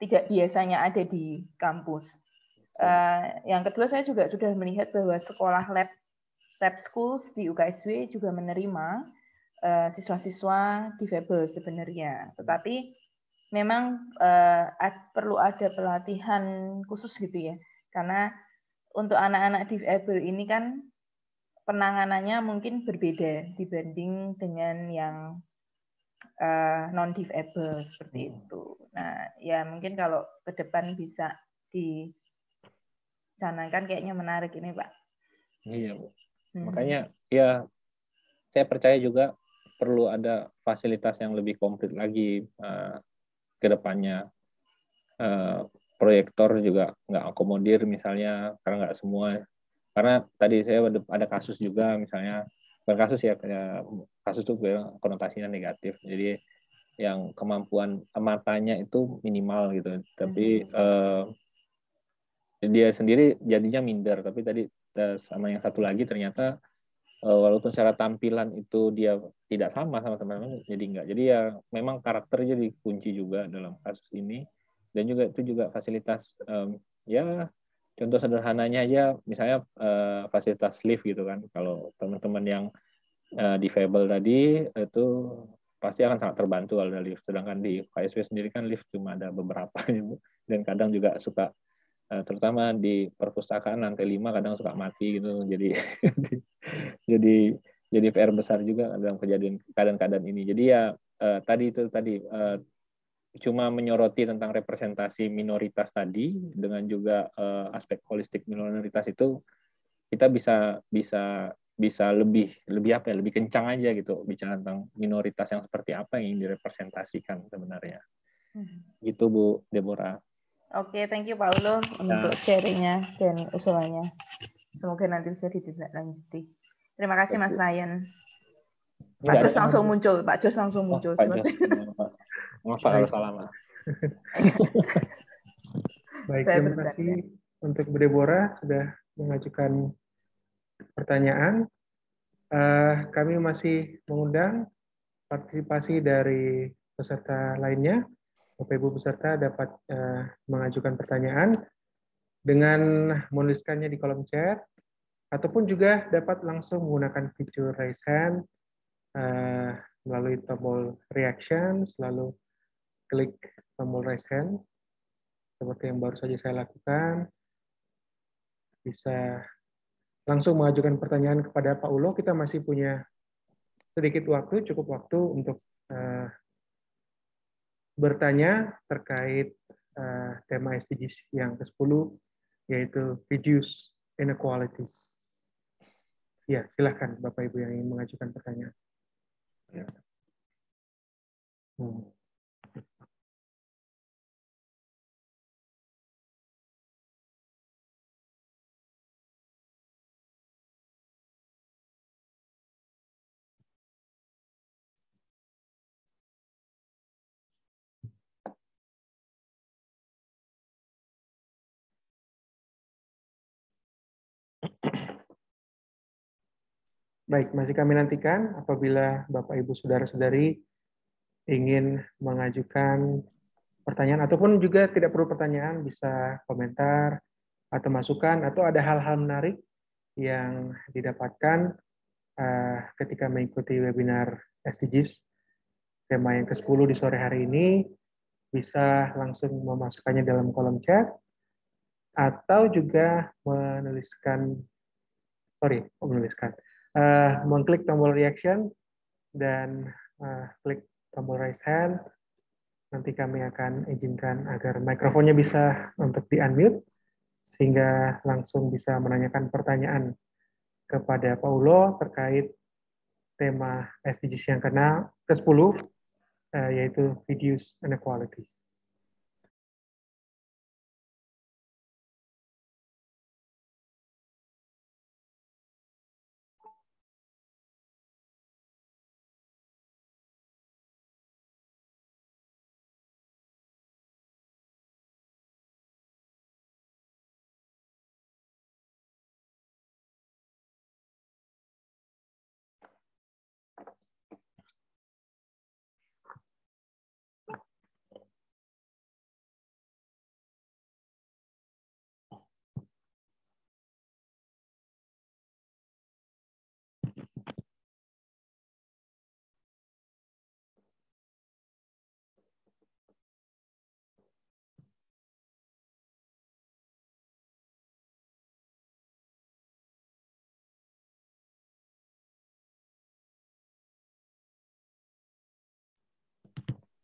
tidak biasanya ada di kampus. Uh, yang kedua saya juga sudah melihat bahwa sekolah lab lab schools di UKSW juga menerima siswa eh, siswa-siswa difabel sebenarnya, tetapi memang uh, ad, perlu ada pelatihan khusus gitu ya, karena untuk anak-anak difabel ini kan penanganannya mungkin berbeda dibanding dengan yang uh, eh, non disable seperti hmm. itu. Nah, ya mungkin kalau ke depan bisa dicanangkan kayaknya menarik ini, Pak. Iya, Bu. Hmm. Makanya ya saya percaya juga perlu ada fasilitas yang lebih komplit lagi uh, ke depannya. Uh, proyektor juga nggak akomodir misalnya karena nggak semua karena tadi saya ada kasus juga misalnya bukan kasus ya, ya kasus itu ya, konotasinya negatif jadi yang kemampuan matanya itu minimal gitu tapi hmm. eh, dia sendiri jadinya minder tapi tadi eh, sama yang satu lagi ternyata eh, walaupun secara tampilan itu dia tidak sama sama teman-teman jadi enggak jadi ya memang karakter jadi kunci juga dalam kasus ini dan juga itu juga fasilitas eh, ya contoh sederhananya aja misalnya uh, fasilitas lift gitu kan kalau teman-teman yang uh, eh, difabel tadi itu pasti akan sangat terbantu oleh lift sedangkan di KSW sendiri kan lift cuma ada beberapa <laughs> gitu. dan kadang juga suka uh, terutama di perpustakaan lantai lima kadang suka mati gitu jadi <laughs> jadi jadi PR besar juga dalam kejadian keadaan-keadaan ini jadi ya uh, tadi itu tadi uh, cuma menyoroti tentang representasi minoritas tadi dengan juga uh, aspek holistik minoritas itu kita bisa bisa bisa lebih lebih apa ya lebih kencang aja gitu bicara tentang minoritas yang seperti apa yang ingin direpresentasikan sebenarnya hmm. gitu Bu Deborah. Oke, okay, thank you Paulo nah. Ya. untuk sharingnya dan usulannya. Semoga nanti bisa ditindaklanjuti. Terima kasih Mas Ryan. Iya, Pak Jos langsung muncul, Pak Jos langsung muncul. Oh, Masa harus salaman. Baik, Saya terima kasih untuk Bu sudah mengajukan pertanyaan. Uh, kami masih mengundang partisipasi dari peserta lainnya. Bapak Ibu peserta dapat uh, mengajukan pertanyaan dengan menuliskannya di kolom chat ataupun juga dapat langsung menggunakan fitur raise hand uh, melalui tombol reaction, selalu klik tombol raise hand seperti yang baru saja saya lakukan. Bisa langsung mengajukan pertanyaan kepada Pak Ulo. Kita masih punya sedikit waktu, cukup waktu untuk uh, bertanya terkait uh, tema SDGs yang ke-10, yaitu Reduce Inequalities. Ya, silahkan Bapak-Ibu yang ingin mengajukan pertanyaan. Ya. Hmm. Baik, masih kami nantikan apabila Bapak Ibu saudara-saudari ingin mengajukan pertanyaan ataupun juga tidak perlu pertanyaan bisa komentar atau masukan atau ada hal-hal menarik yang didapatkan eh, ketika mengikuti webinar SDGs tema yang ke-10 di sore hari ini bisa langsung memasukkannya dalam kolom chat atau juga menuliskan sorry menuliskan uh, mengklik tombol reaction dan uh, klik tombol raise hand. Nanti kami akan izinkan agar mikrofonnya bisa untuk di-unmute sehingga langsung bisa menanyakan pertanyaan kepada Paulo terkait tema SDGs yang kena ke-10 eh, yaitu reduce inequalities.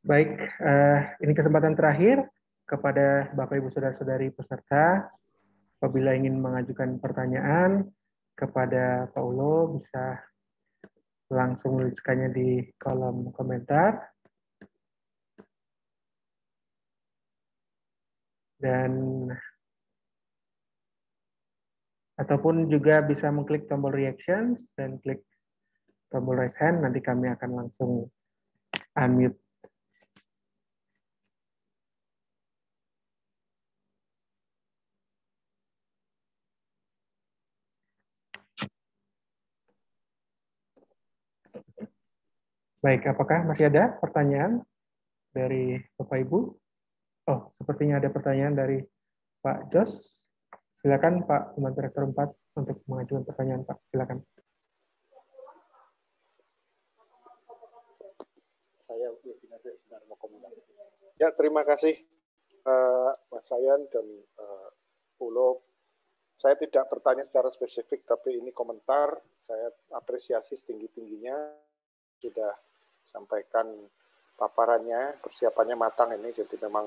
Baik, eh, ini kesempatan terakhir kepada Bapak Ibu Saudara-saudari peserta. Apabila ingin mengajukan pertanyaan kepada Paulo bisa langsung menuliskannya di kolom komentar. Dan ataupun juga bisa mengklik tombol reactions dan klik tombol raise hand nanti kami akan langsung unmute Baik, apakah masih ada pertanyaan dari Bapak Ibu? Oh, sepertinya ada pertanyaan dari Pak Jos. Silakan Pak Umar Direktur 4 untuk mengajukan pertanyaan Pak. Silakan. Saya sebentar mau komentar. Ya, terima kasih uh, Mas Sayan dan uh, eh, Pulo saya tidak bertanya secara spesifik, tapi ini komentar. Saya apresiasi setinggi-tingginya sudah sampaikan paparannya, persiapannya matang ini, jadi memang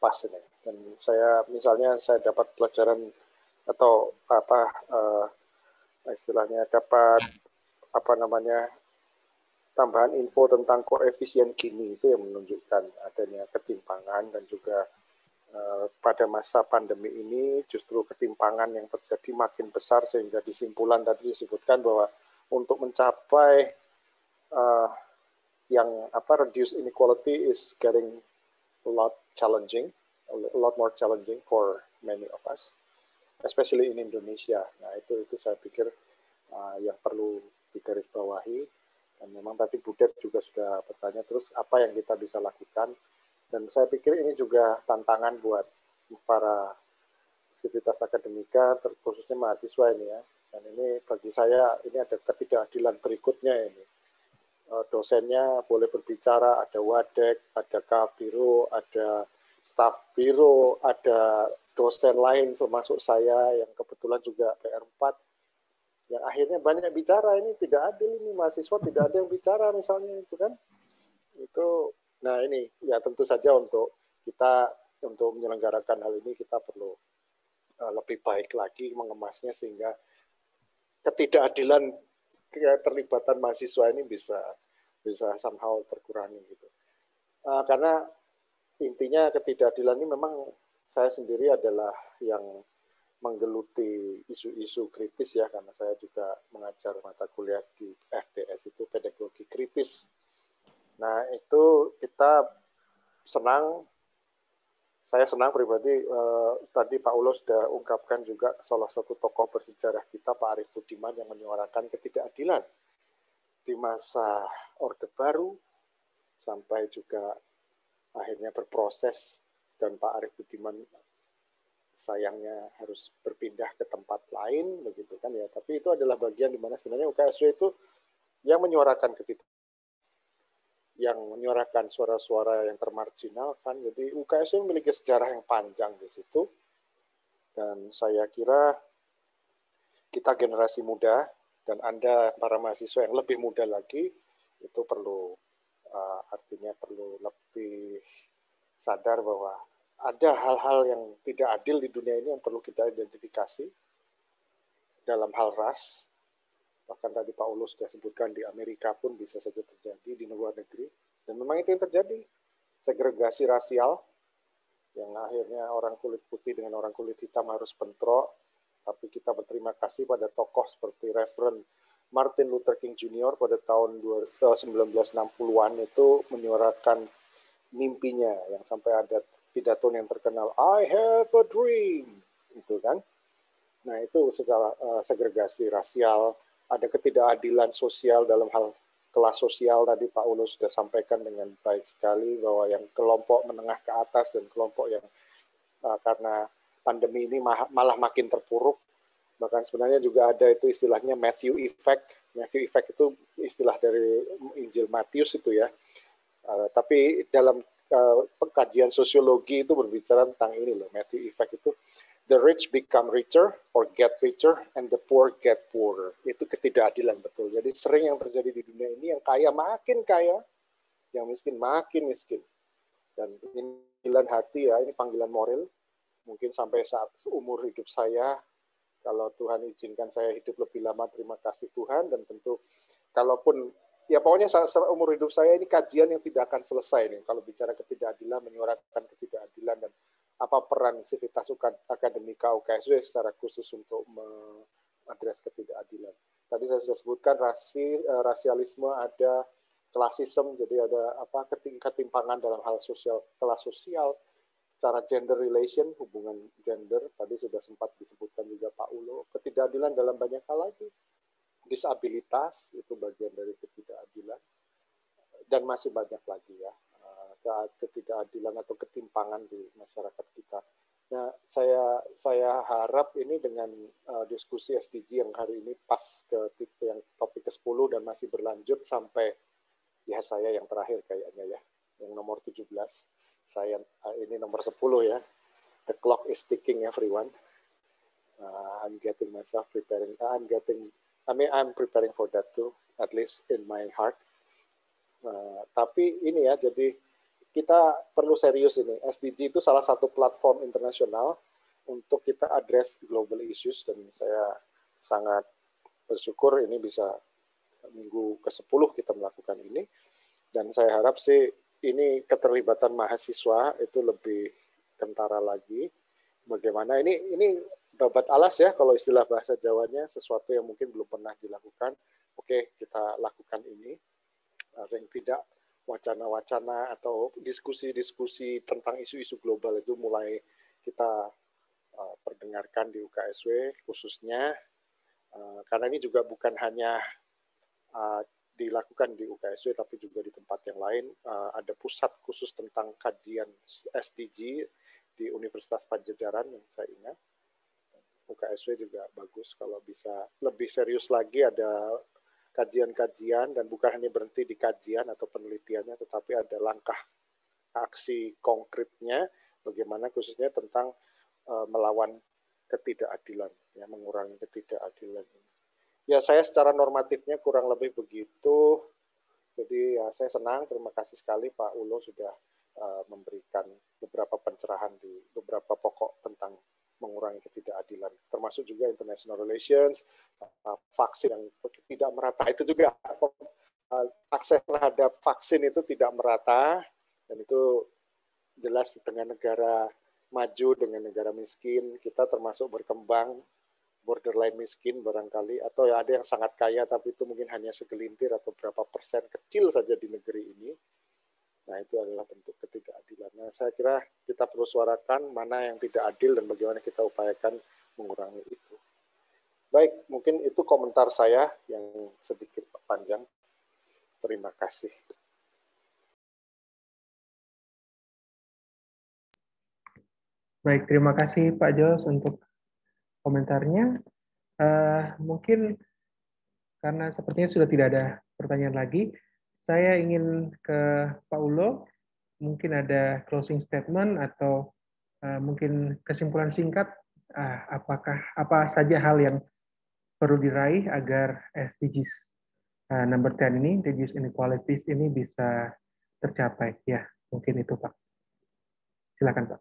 pas ini. Dan saya misalnya saya dapat pelajaran atau apa uh, istilahnya dapat apa namanya tambahan info tentang koefisien gini itu yang menunjukkan adanya ketimpangan dan juga eh, pada masa pandemi ini justru ketimpangan yang terjadi makin besar sehingga disimpulan tadi disebutkan bahwa untuk mencapai uh, yang apa reduce inequality is getting a lot challenging, a lot more challenging for many of us, especially in Indonesia. Nah itu itu saya pikir uh, yang perlu digarisbawahi. Dan memang tadi Budet juga sudah bertanya terus apa yang kita bisa lakukan. Dan saya pikir ini juga tantangan buat para aktivitas akademika, terkhususnya mahasiswa ini ya. Dan ini bagi saya ini ada ketidakadilan berikutnya ini Eh, dosennya boleh berbicara, ada wadek, ada kabiro, ada staf biro, ada dosen lain termasuk saya yang kebetulan juga PR4 yang akhirnya banyak bicara ini tidak adil ini mahasiswa tidak ada yang bicara misalnya itu kan itu nah ini ya tentu saja untuk kita untuk menyelenggarakan hal ini kita perlu eh, lebih baik lagi mengemasnya sehingga ketidakadilan keterlibatan mahasiswa ini bisa bisa somehow terkurangi gitu. Uh, karena intinya ketidakadilan ini memang saya sendiri adalah yang menggeluti isu-isu kritis ya karena saya juga mengajar mata kuliah di FDS itu pedagogi kritis. Nah, itu kita senang saya senang pribadi eh, tadi Pak Ulo sudah ungkapkan juga salah satu tokoh bersejarah kita Pak Arif Budiman yang menyuarakan ketidakadilan di masa Orde Baru sampai juga akhirnya berproses dan Pak Arif Budiman sayangnya harus berpindah ke tempat lain begitu kan ya tapi itu adalah bagian dimana sebenarnya UKSW itu yang menyuarakan ketidak yang menyuarakan suara-suara yang termarginalkan. Jadi UKS memiliki sejarah yang panjang di situ. Dan saya kira kita generasi muda dan Anda para mahasiswa yang lebih muda lagi itu perlu uh, artinya perlu lebih sadar bahwa ada hal-hal yang tidak adil di dunia ini yang perlu kita identifikasi dalam hal ras bahkan tadi Paulus sudah sebutkan di Amerika pun bisa saja terjadi di luar negeri dan memang itu yang terjadi segregasi rasial yang akhirnya orang kulit putih dengan orang kulit hitam harus bentrok tapi kita berterima kasih pada tokoh seperti Reverend Martin Luther King Jr. pada tahun 1960-an eh, itu menyuarakan mimpinya yang sampai ada pidato yang terkenal I have a dream itu kan nah itu segala uh, segregasi rasial ada ketidakadilan sosial dalam hal kelas sosial tadi Pak Ulus sudah sampaikan dengan baik sekali bahwa yang kelompok menengah ke atas dan kelompok yang uh, karena pandemi ini malah makin terpuruk bahkan sebenarnya juga ada itu istilahnya Matthew effect Matthew effect itu istilah dari Injil Matius itu ya uh, tapi dalam uh, eh, kajian sosiologi itu berbicara tentang ini loh Matthew effect itu the rich become richer or get richer and the poor get poorer. Itu ketidakadilan betul. Jadi sering yang terjadi di dunia ini yang kaya makin kaya, yang miskin makin miskin. Dan ini panggilan hati ya, ini panggilan moral. Mungkin sampai saat umur hidup saya, kalau Tuhan izinkan saya hidup lebih lama, terima kasih Tuhan. Dan tentu, kalaupun, ya pokoknya saat umur hidup saya ini kajian yang tidak akan selesai nih. Kalau bicara ketidakadilan, menyuarakan ketidakadilan dan apa peran civitas Akademika UKSW secara khusus untuk mengadres ketidakadilan. Tadi saya sudah sebutkan rasi, eh, rasialisme ada klasisme jadi ada apa ketimpangan dalam hal sosial kelas sosial secara gender relation hubungan gender tadi sudah sempat disebutkan juga Pak Ulo ketidakadilan dalam banyak hal lagi disabilitas itu bagian dari ketidakadilan dan masih banyak lagi ya ketidakadilan atau ketimpangan di masyarakat kita. Nah, saya saya harap ini dengan uh, diskusi SDG yang hari ini pas ke tipe yang topik ke-10 dan masih berlanjut sampai ya saya yang terakhir kayaknya ya, yang nomor 17. Saya uh, ini nomor 10 ya. The clock is ticking everyone. Uh, I'm getting myself preparing. Uh, I'm getting I mean I'm preparing for that too, at least in my heart. Uh, tapi ini ya jadi kita perlu serius ini. SDG itu salah satu platform internasional untuk kita address global issues dan saya sangat bersyukur ini bisa minggu ke-10 kita melakukan ini dan saya harap sih ini keterlibatan mahasiswa itu lebih kentara lagi bagaimana ini ini babat alas ya kalau istilah bahasa Jawanya sesuatu yang mungkin belum pernah dilakukan oke kita lakukan ini yang tidak wacana-wacana atau diskusi-diskusi tentang isu-isu global itu mulai kita uh, perdengarkan di UKSW khususnya uh, karena ini juga bukan hanya uh, dilakukan di UKSW tapi juga di tempat yang lain uh, ada pusat khusus tentang kajian SDG di Universitas Pajajaran yang saya ingat UKSW juga bagus kalau bisa lebih serius lagi ada kajian-kajian dan bukan hanya berhenti di kajian atau penelitiannya, tetapi ada langkah aksi konkretnya bagaimana khususnya tentang uh, melawan ketidakadilan, ya, mengurangi ketidakadilan. Ya saya secara normatifnya kurang lebih begitu. Jadi ya saya senang, terima kasih sekali Pak Ulo sudah uh, memberikan beberapa pencerahan di beberapa pokok tentang mengurangi ketidakadilan, termasuk juga international relations, uh, vaksin yang tidak merata itu juga uh, akses terhadap vaksin itu tidak merata dan itu jelas dengan negara maju dengan negara miskin kita termasuk berkembang borderline miskin barangkali atau ya ada yang sangat kaya tapi itu mungkin hanya segelintir atau berapa persen kecil saja di negeri ini Nah, itu adalah bentuk ketidakadilan. Nah, saya kira kita perlu suarakan mana yang tidak adil dan bagaimana kita upayakan mengurangi itu. Baik, mungkin itu komentar saya yang sedikit panjang. Terima kasih. Baik, terima kasih Pak Jos untuk komentarnya. Uh, mungkin karena sepertinya sudah tidak ada pertanyaan lagi, saya ingin ke Pak Ulo, mungkin ada closing statement atau uh, mungkin kesimpulan singkat, uh, apakah apa saja hal yang perlu diraih agar SDGs uh, eh, number 10 ini, reduce inequalities ini bisa tercapai. Ya, mungkin itu Pak. Silakan Pak.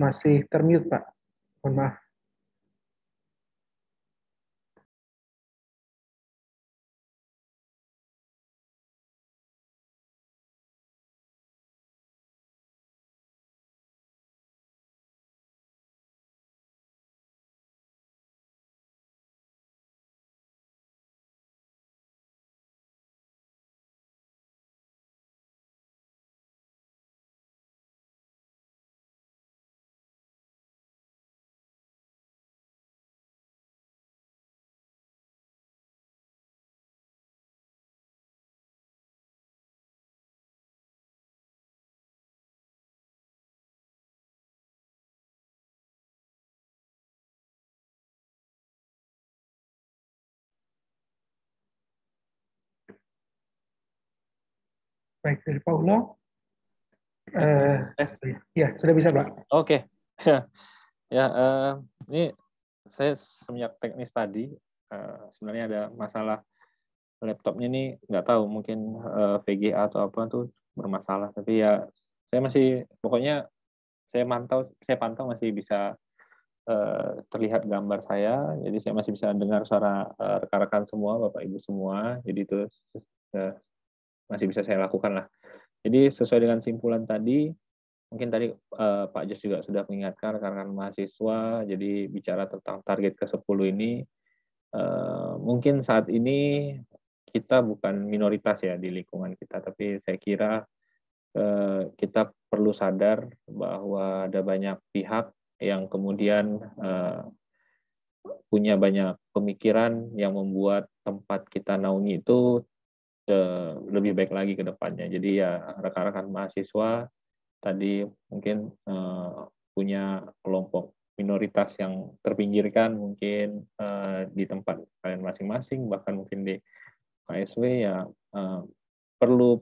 Masih termute Pak. Bueno. Baik, dari Pak Uno Uh, eh. Ya, sudah bisa, Pak. Oke. Okay. <laughs> ya, ya uh, ini saya semenjak teknis tadi, uh, sebenarnya ada masalah laptopnya ini nggak tahu mungkin uh, eh, VGA atau apa tuh bermasalah tapi ya saya masih pokoknya saya mantau saya pantau masih bisa uh, terlihat gambar saya jadi saya masih bisa dengar suara rekan-rekan uh, semua bapak ibu semua jadi itu uh, masih bisa saya lakukan lah. Jadi sesuai dengan simpulan tadi, mungkin tadi uh, Pak Jus juga sudah mengingatkan karena mahasiswa, jadi bicara tentang target ke-10 ini, uh, mungkin saat ini kita bukan minoritas ya di lingkungan kita, tapi saya kira uh, kita perlu sadar bahwa ada banyak pihak yang kemudian uh, punya banyak pemikiran yang membuat tempat kita naungi itu ke lebih baik lagi ke depannya. Jadi ya rekan-rekan mahasiswa tadi mungkin uh, punya kelompok minoritas yang terpinggirkan mungkin uh, di tempat kalian masing-masing bahkan mungkin di KSW ya uh, perlu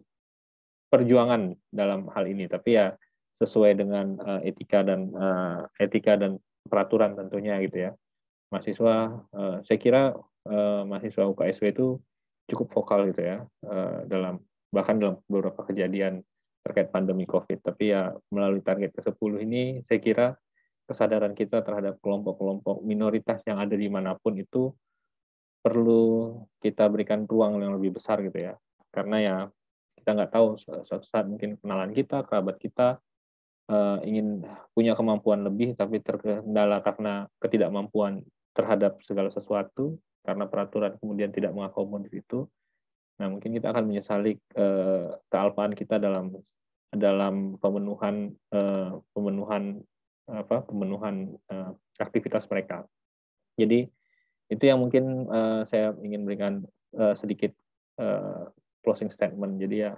perjuangan dalam hal ini tapi ya sesuai dengan uh, etika dan uh, etika dan peraturan tentunya gitu ya mahasiswa uh, saya kira uh, mahasiswa UKSW itu cukup vokal gitu ya eh, dalam bahkan dalam beberapa kejadian terkait pandemi COVID. Tapi ya melalui target ke-10 ini saya kira kesadaran kita terhadap kelompok-kelompok minoritas yang ada di manapun itu perlu kita berikan ruang yang lebih besar gitu ya. Karena ya kita nggak tahu suatu saat mungkin kenalan kita, kerabat kita eh, ingin punya kemampuan lebih tapi terkendala karena ketidakmampuan terhadap segala sesuatu karena peraturan kemudian tidak mengakomodir itu, nah mungkin kita akan menyesali eh, kealpaan kita dalam dalam pemenuhan eh, pemenuhan apa pemenuhan eh, aktivitas mereka. Jadi itu yang mungkin eh, saya ingin berikan sedikit closing statement. Jadi ya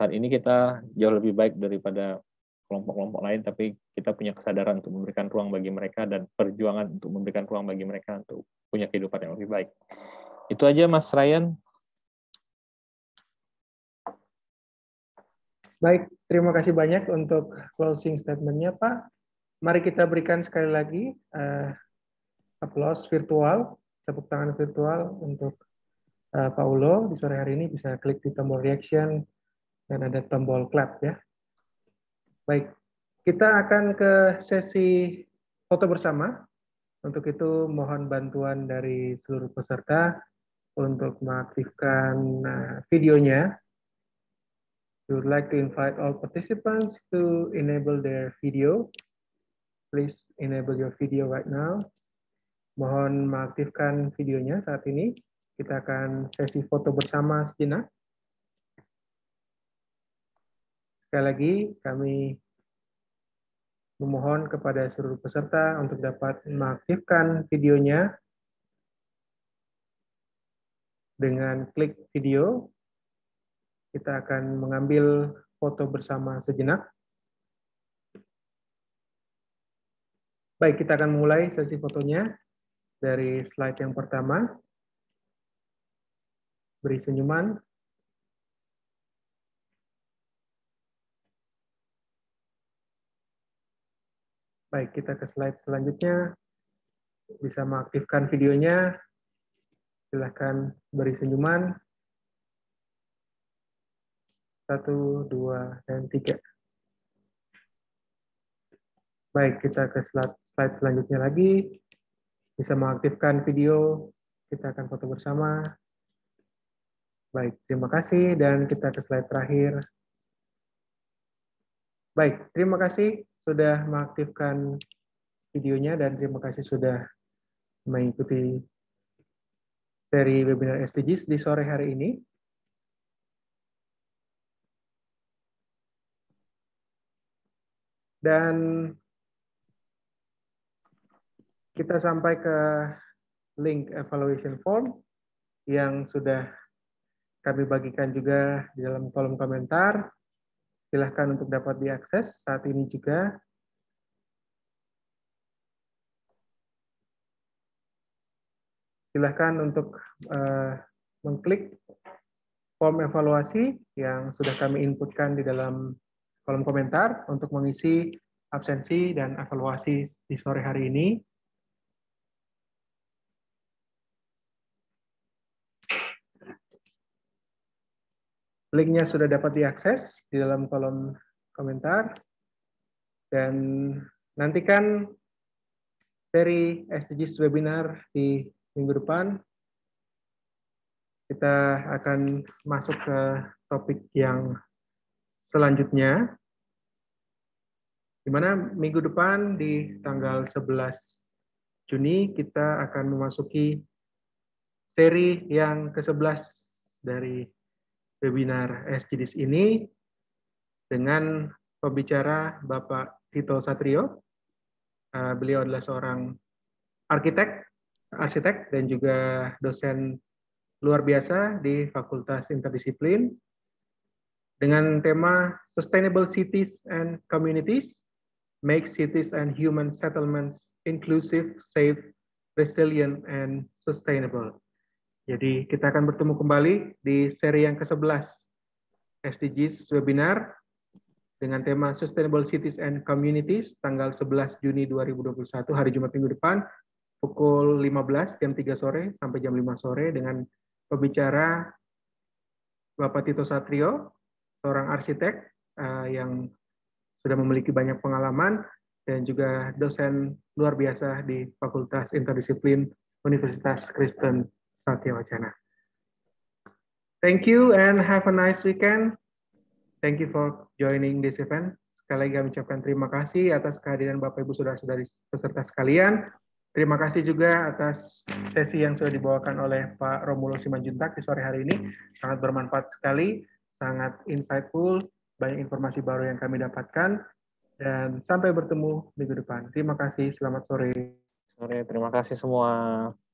saat ini kita jauh lebih baik daripada kelompok-kelompok lain, tapi kita punya kesadaran untuk memberikan ruang bagi mereka dan perjuangan untuk memberikan ruang bagi mereka untuk punya kehidupan yang lebih baik. Itu aja Mas Ryan. Baik, terima kasih banyak untuk closing statement-nya Pak. Mari kita berikan sekali lagi uh, aplaus virtual, tepuk tangan virtual untuk uh, Paulo di sore hari ini bisa klik di tombol reaction dan ada tombol clap ya. Baik, kita akan ke sesi foto bersama. Untuk itu mohon bantuan dari seluruh peserta untuk mengaktifkan uh, videonya. We would like to invite all participants to enable their video. Please enable your video right now. Mohon mengaktifkan videonya saat ini. Kita akan sesi foto bersama sejenak. Sekali lagi, kami memohon kepada seluruh peserta untuk dapat mengaktifkan videonya dengan klik video. Kita akan mengambil foto bersama sejenak. Baik, kita akan mulai sesi fotonya dari slide yang pertama. Beri senyuman. Baik, kita ke slide selanjutnya. Bisa mengaktifkan videonya. Silahkan beri senyuman. Satu, dua, dan tiga. Baik, kita ke slide, slide selanjutnya lagi. Bisa mengaktifkan video. Kita akan foto bersama. Baik, terima kasih. Dan kita ke slide terakhir. Baik, terima kasih sudah mengaktifkan videonya dan terima kasih sudah mengikuti seri webinar SDGs di sore hari ini. Dan kita sampai ke link evaluation form yang sudah kami bagikan juga di dalam kolom komentar. Silahkan untuk dapat diakses saat ini juga. Silahkan untuk uh, mengklik form evaluasi yang sudah kami inputkan di dalam kolom komentar untuk mengisi absensi dan evaluasi di sore hari ini. Linknya sudah dapat diakses di dalam kolom komentar. Dan nantikan seri SDGs webinar di minggu depan. Kita akan masuk ke topik yang selanjutnya. Di mana minggu depan di tanggal 11 Juni kita akan memasuki seri yang ke-11 dari webinar SGDIS ini dengan pembicara Bapak Tito Satrio. Eh, beliau adalah seorang arsitek, arsitek dan juga dosen luar biasa di Fakultas Interdisiplin dengan tema Sustainable Cities and Communities, Make Cities and Human Settlements Inclusive, Safe, Resilient, and Sustainable. Jadi kita akan bertemu kembali di seri yang ke-11 SDGs webinar dengan tema Sustainable Cities and Communities tanggal 11 Juni 2021 hari Jumat minggu depan pukul 15 jam 3 sore sampai jam 5 sore dengan pembicara Bapak Tito Satrio, seorang arsitek eh, yang sudah memiliki banyak pengalaman dan juga dosen luar biasa di Fakultas Interdisiplin Universitas Kristen Satya Wacana. Thank you and have a nice weekend. Thank you for joining this event. Sekali lagi kami ucapkan terima kasih atas kehadiran Bapak Ibu Saudara-saudari peserta sekalian. Terima kasih juga atas sesi yang sudah dibawakan oleh Pak Romulo Simanjuntak di sore hari ini. Sangat bermanfaat sekali, sangat insightful, banyak informasi baru yang kami dapatkan. Dan sampai bertemu minggu depan. Terima kasih, selamat sore. Sore, terima kasih semua.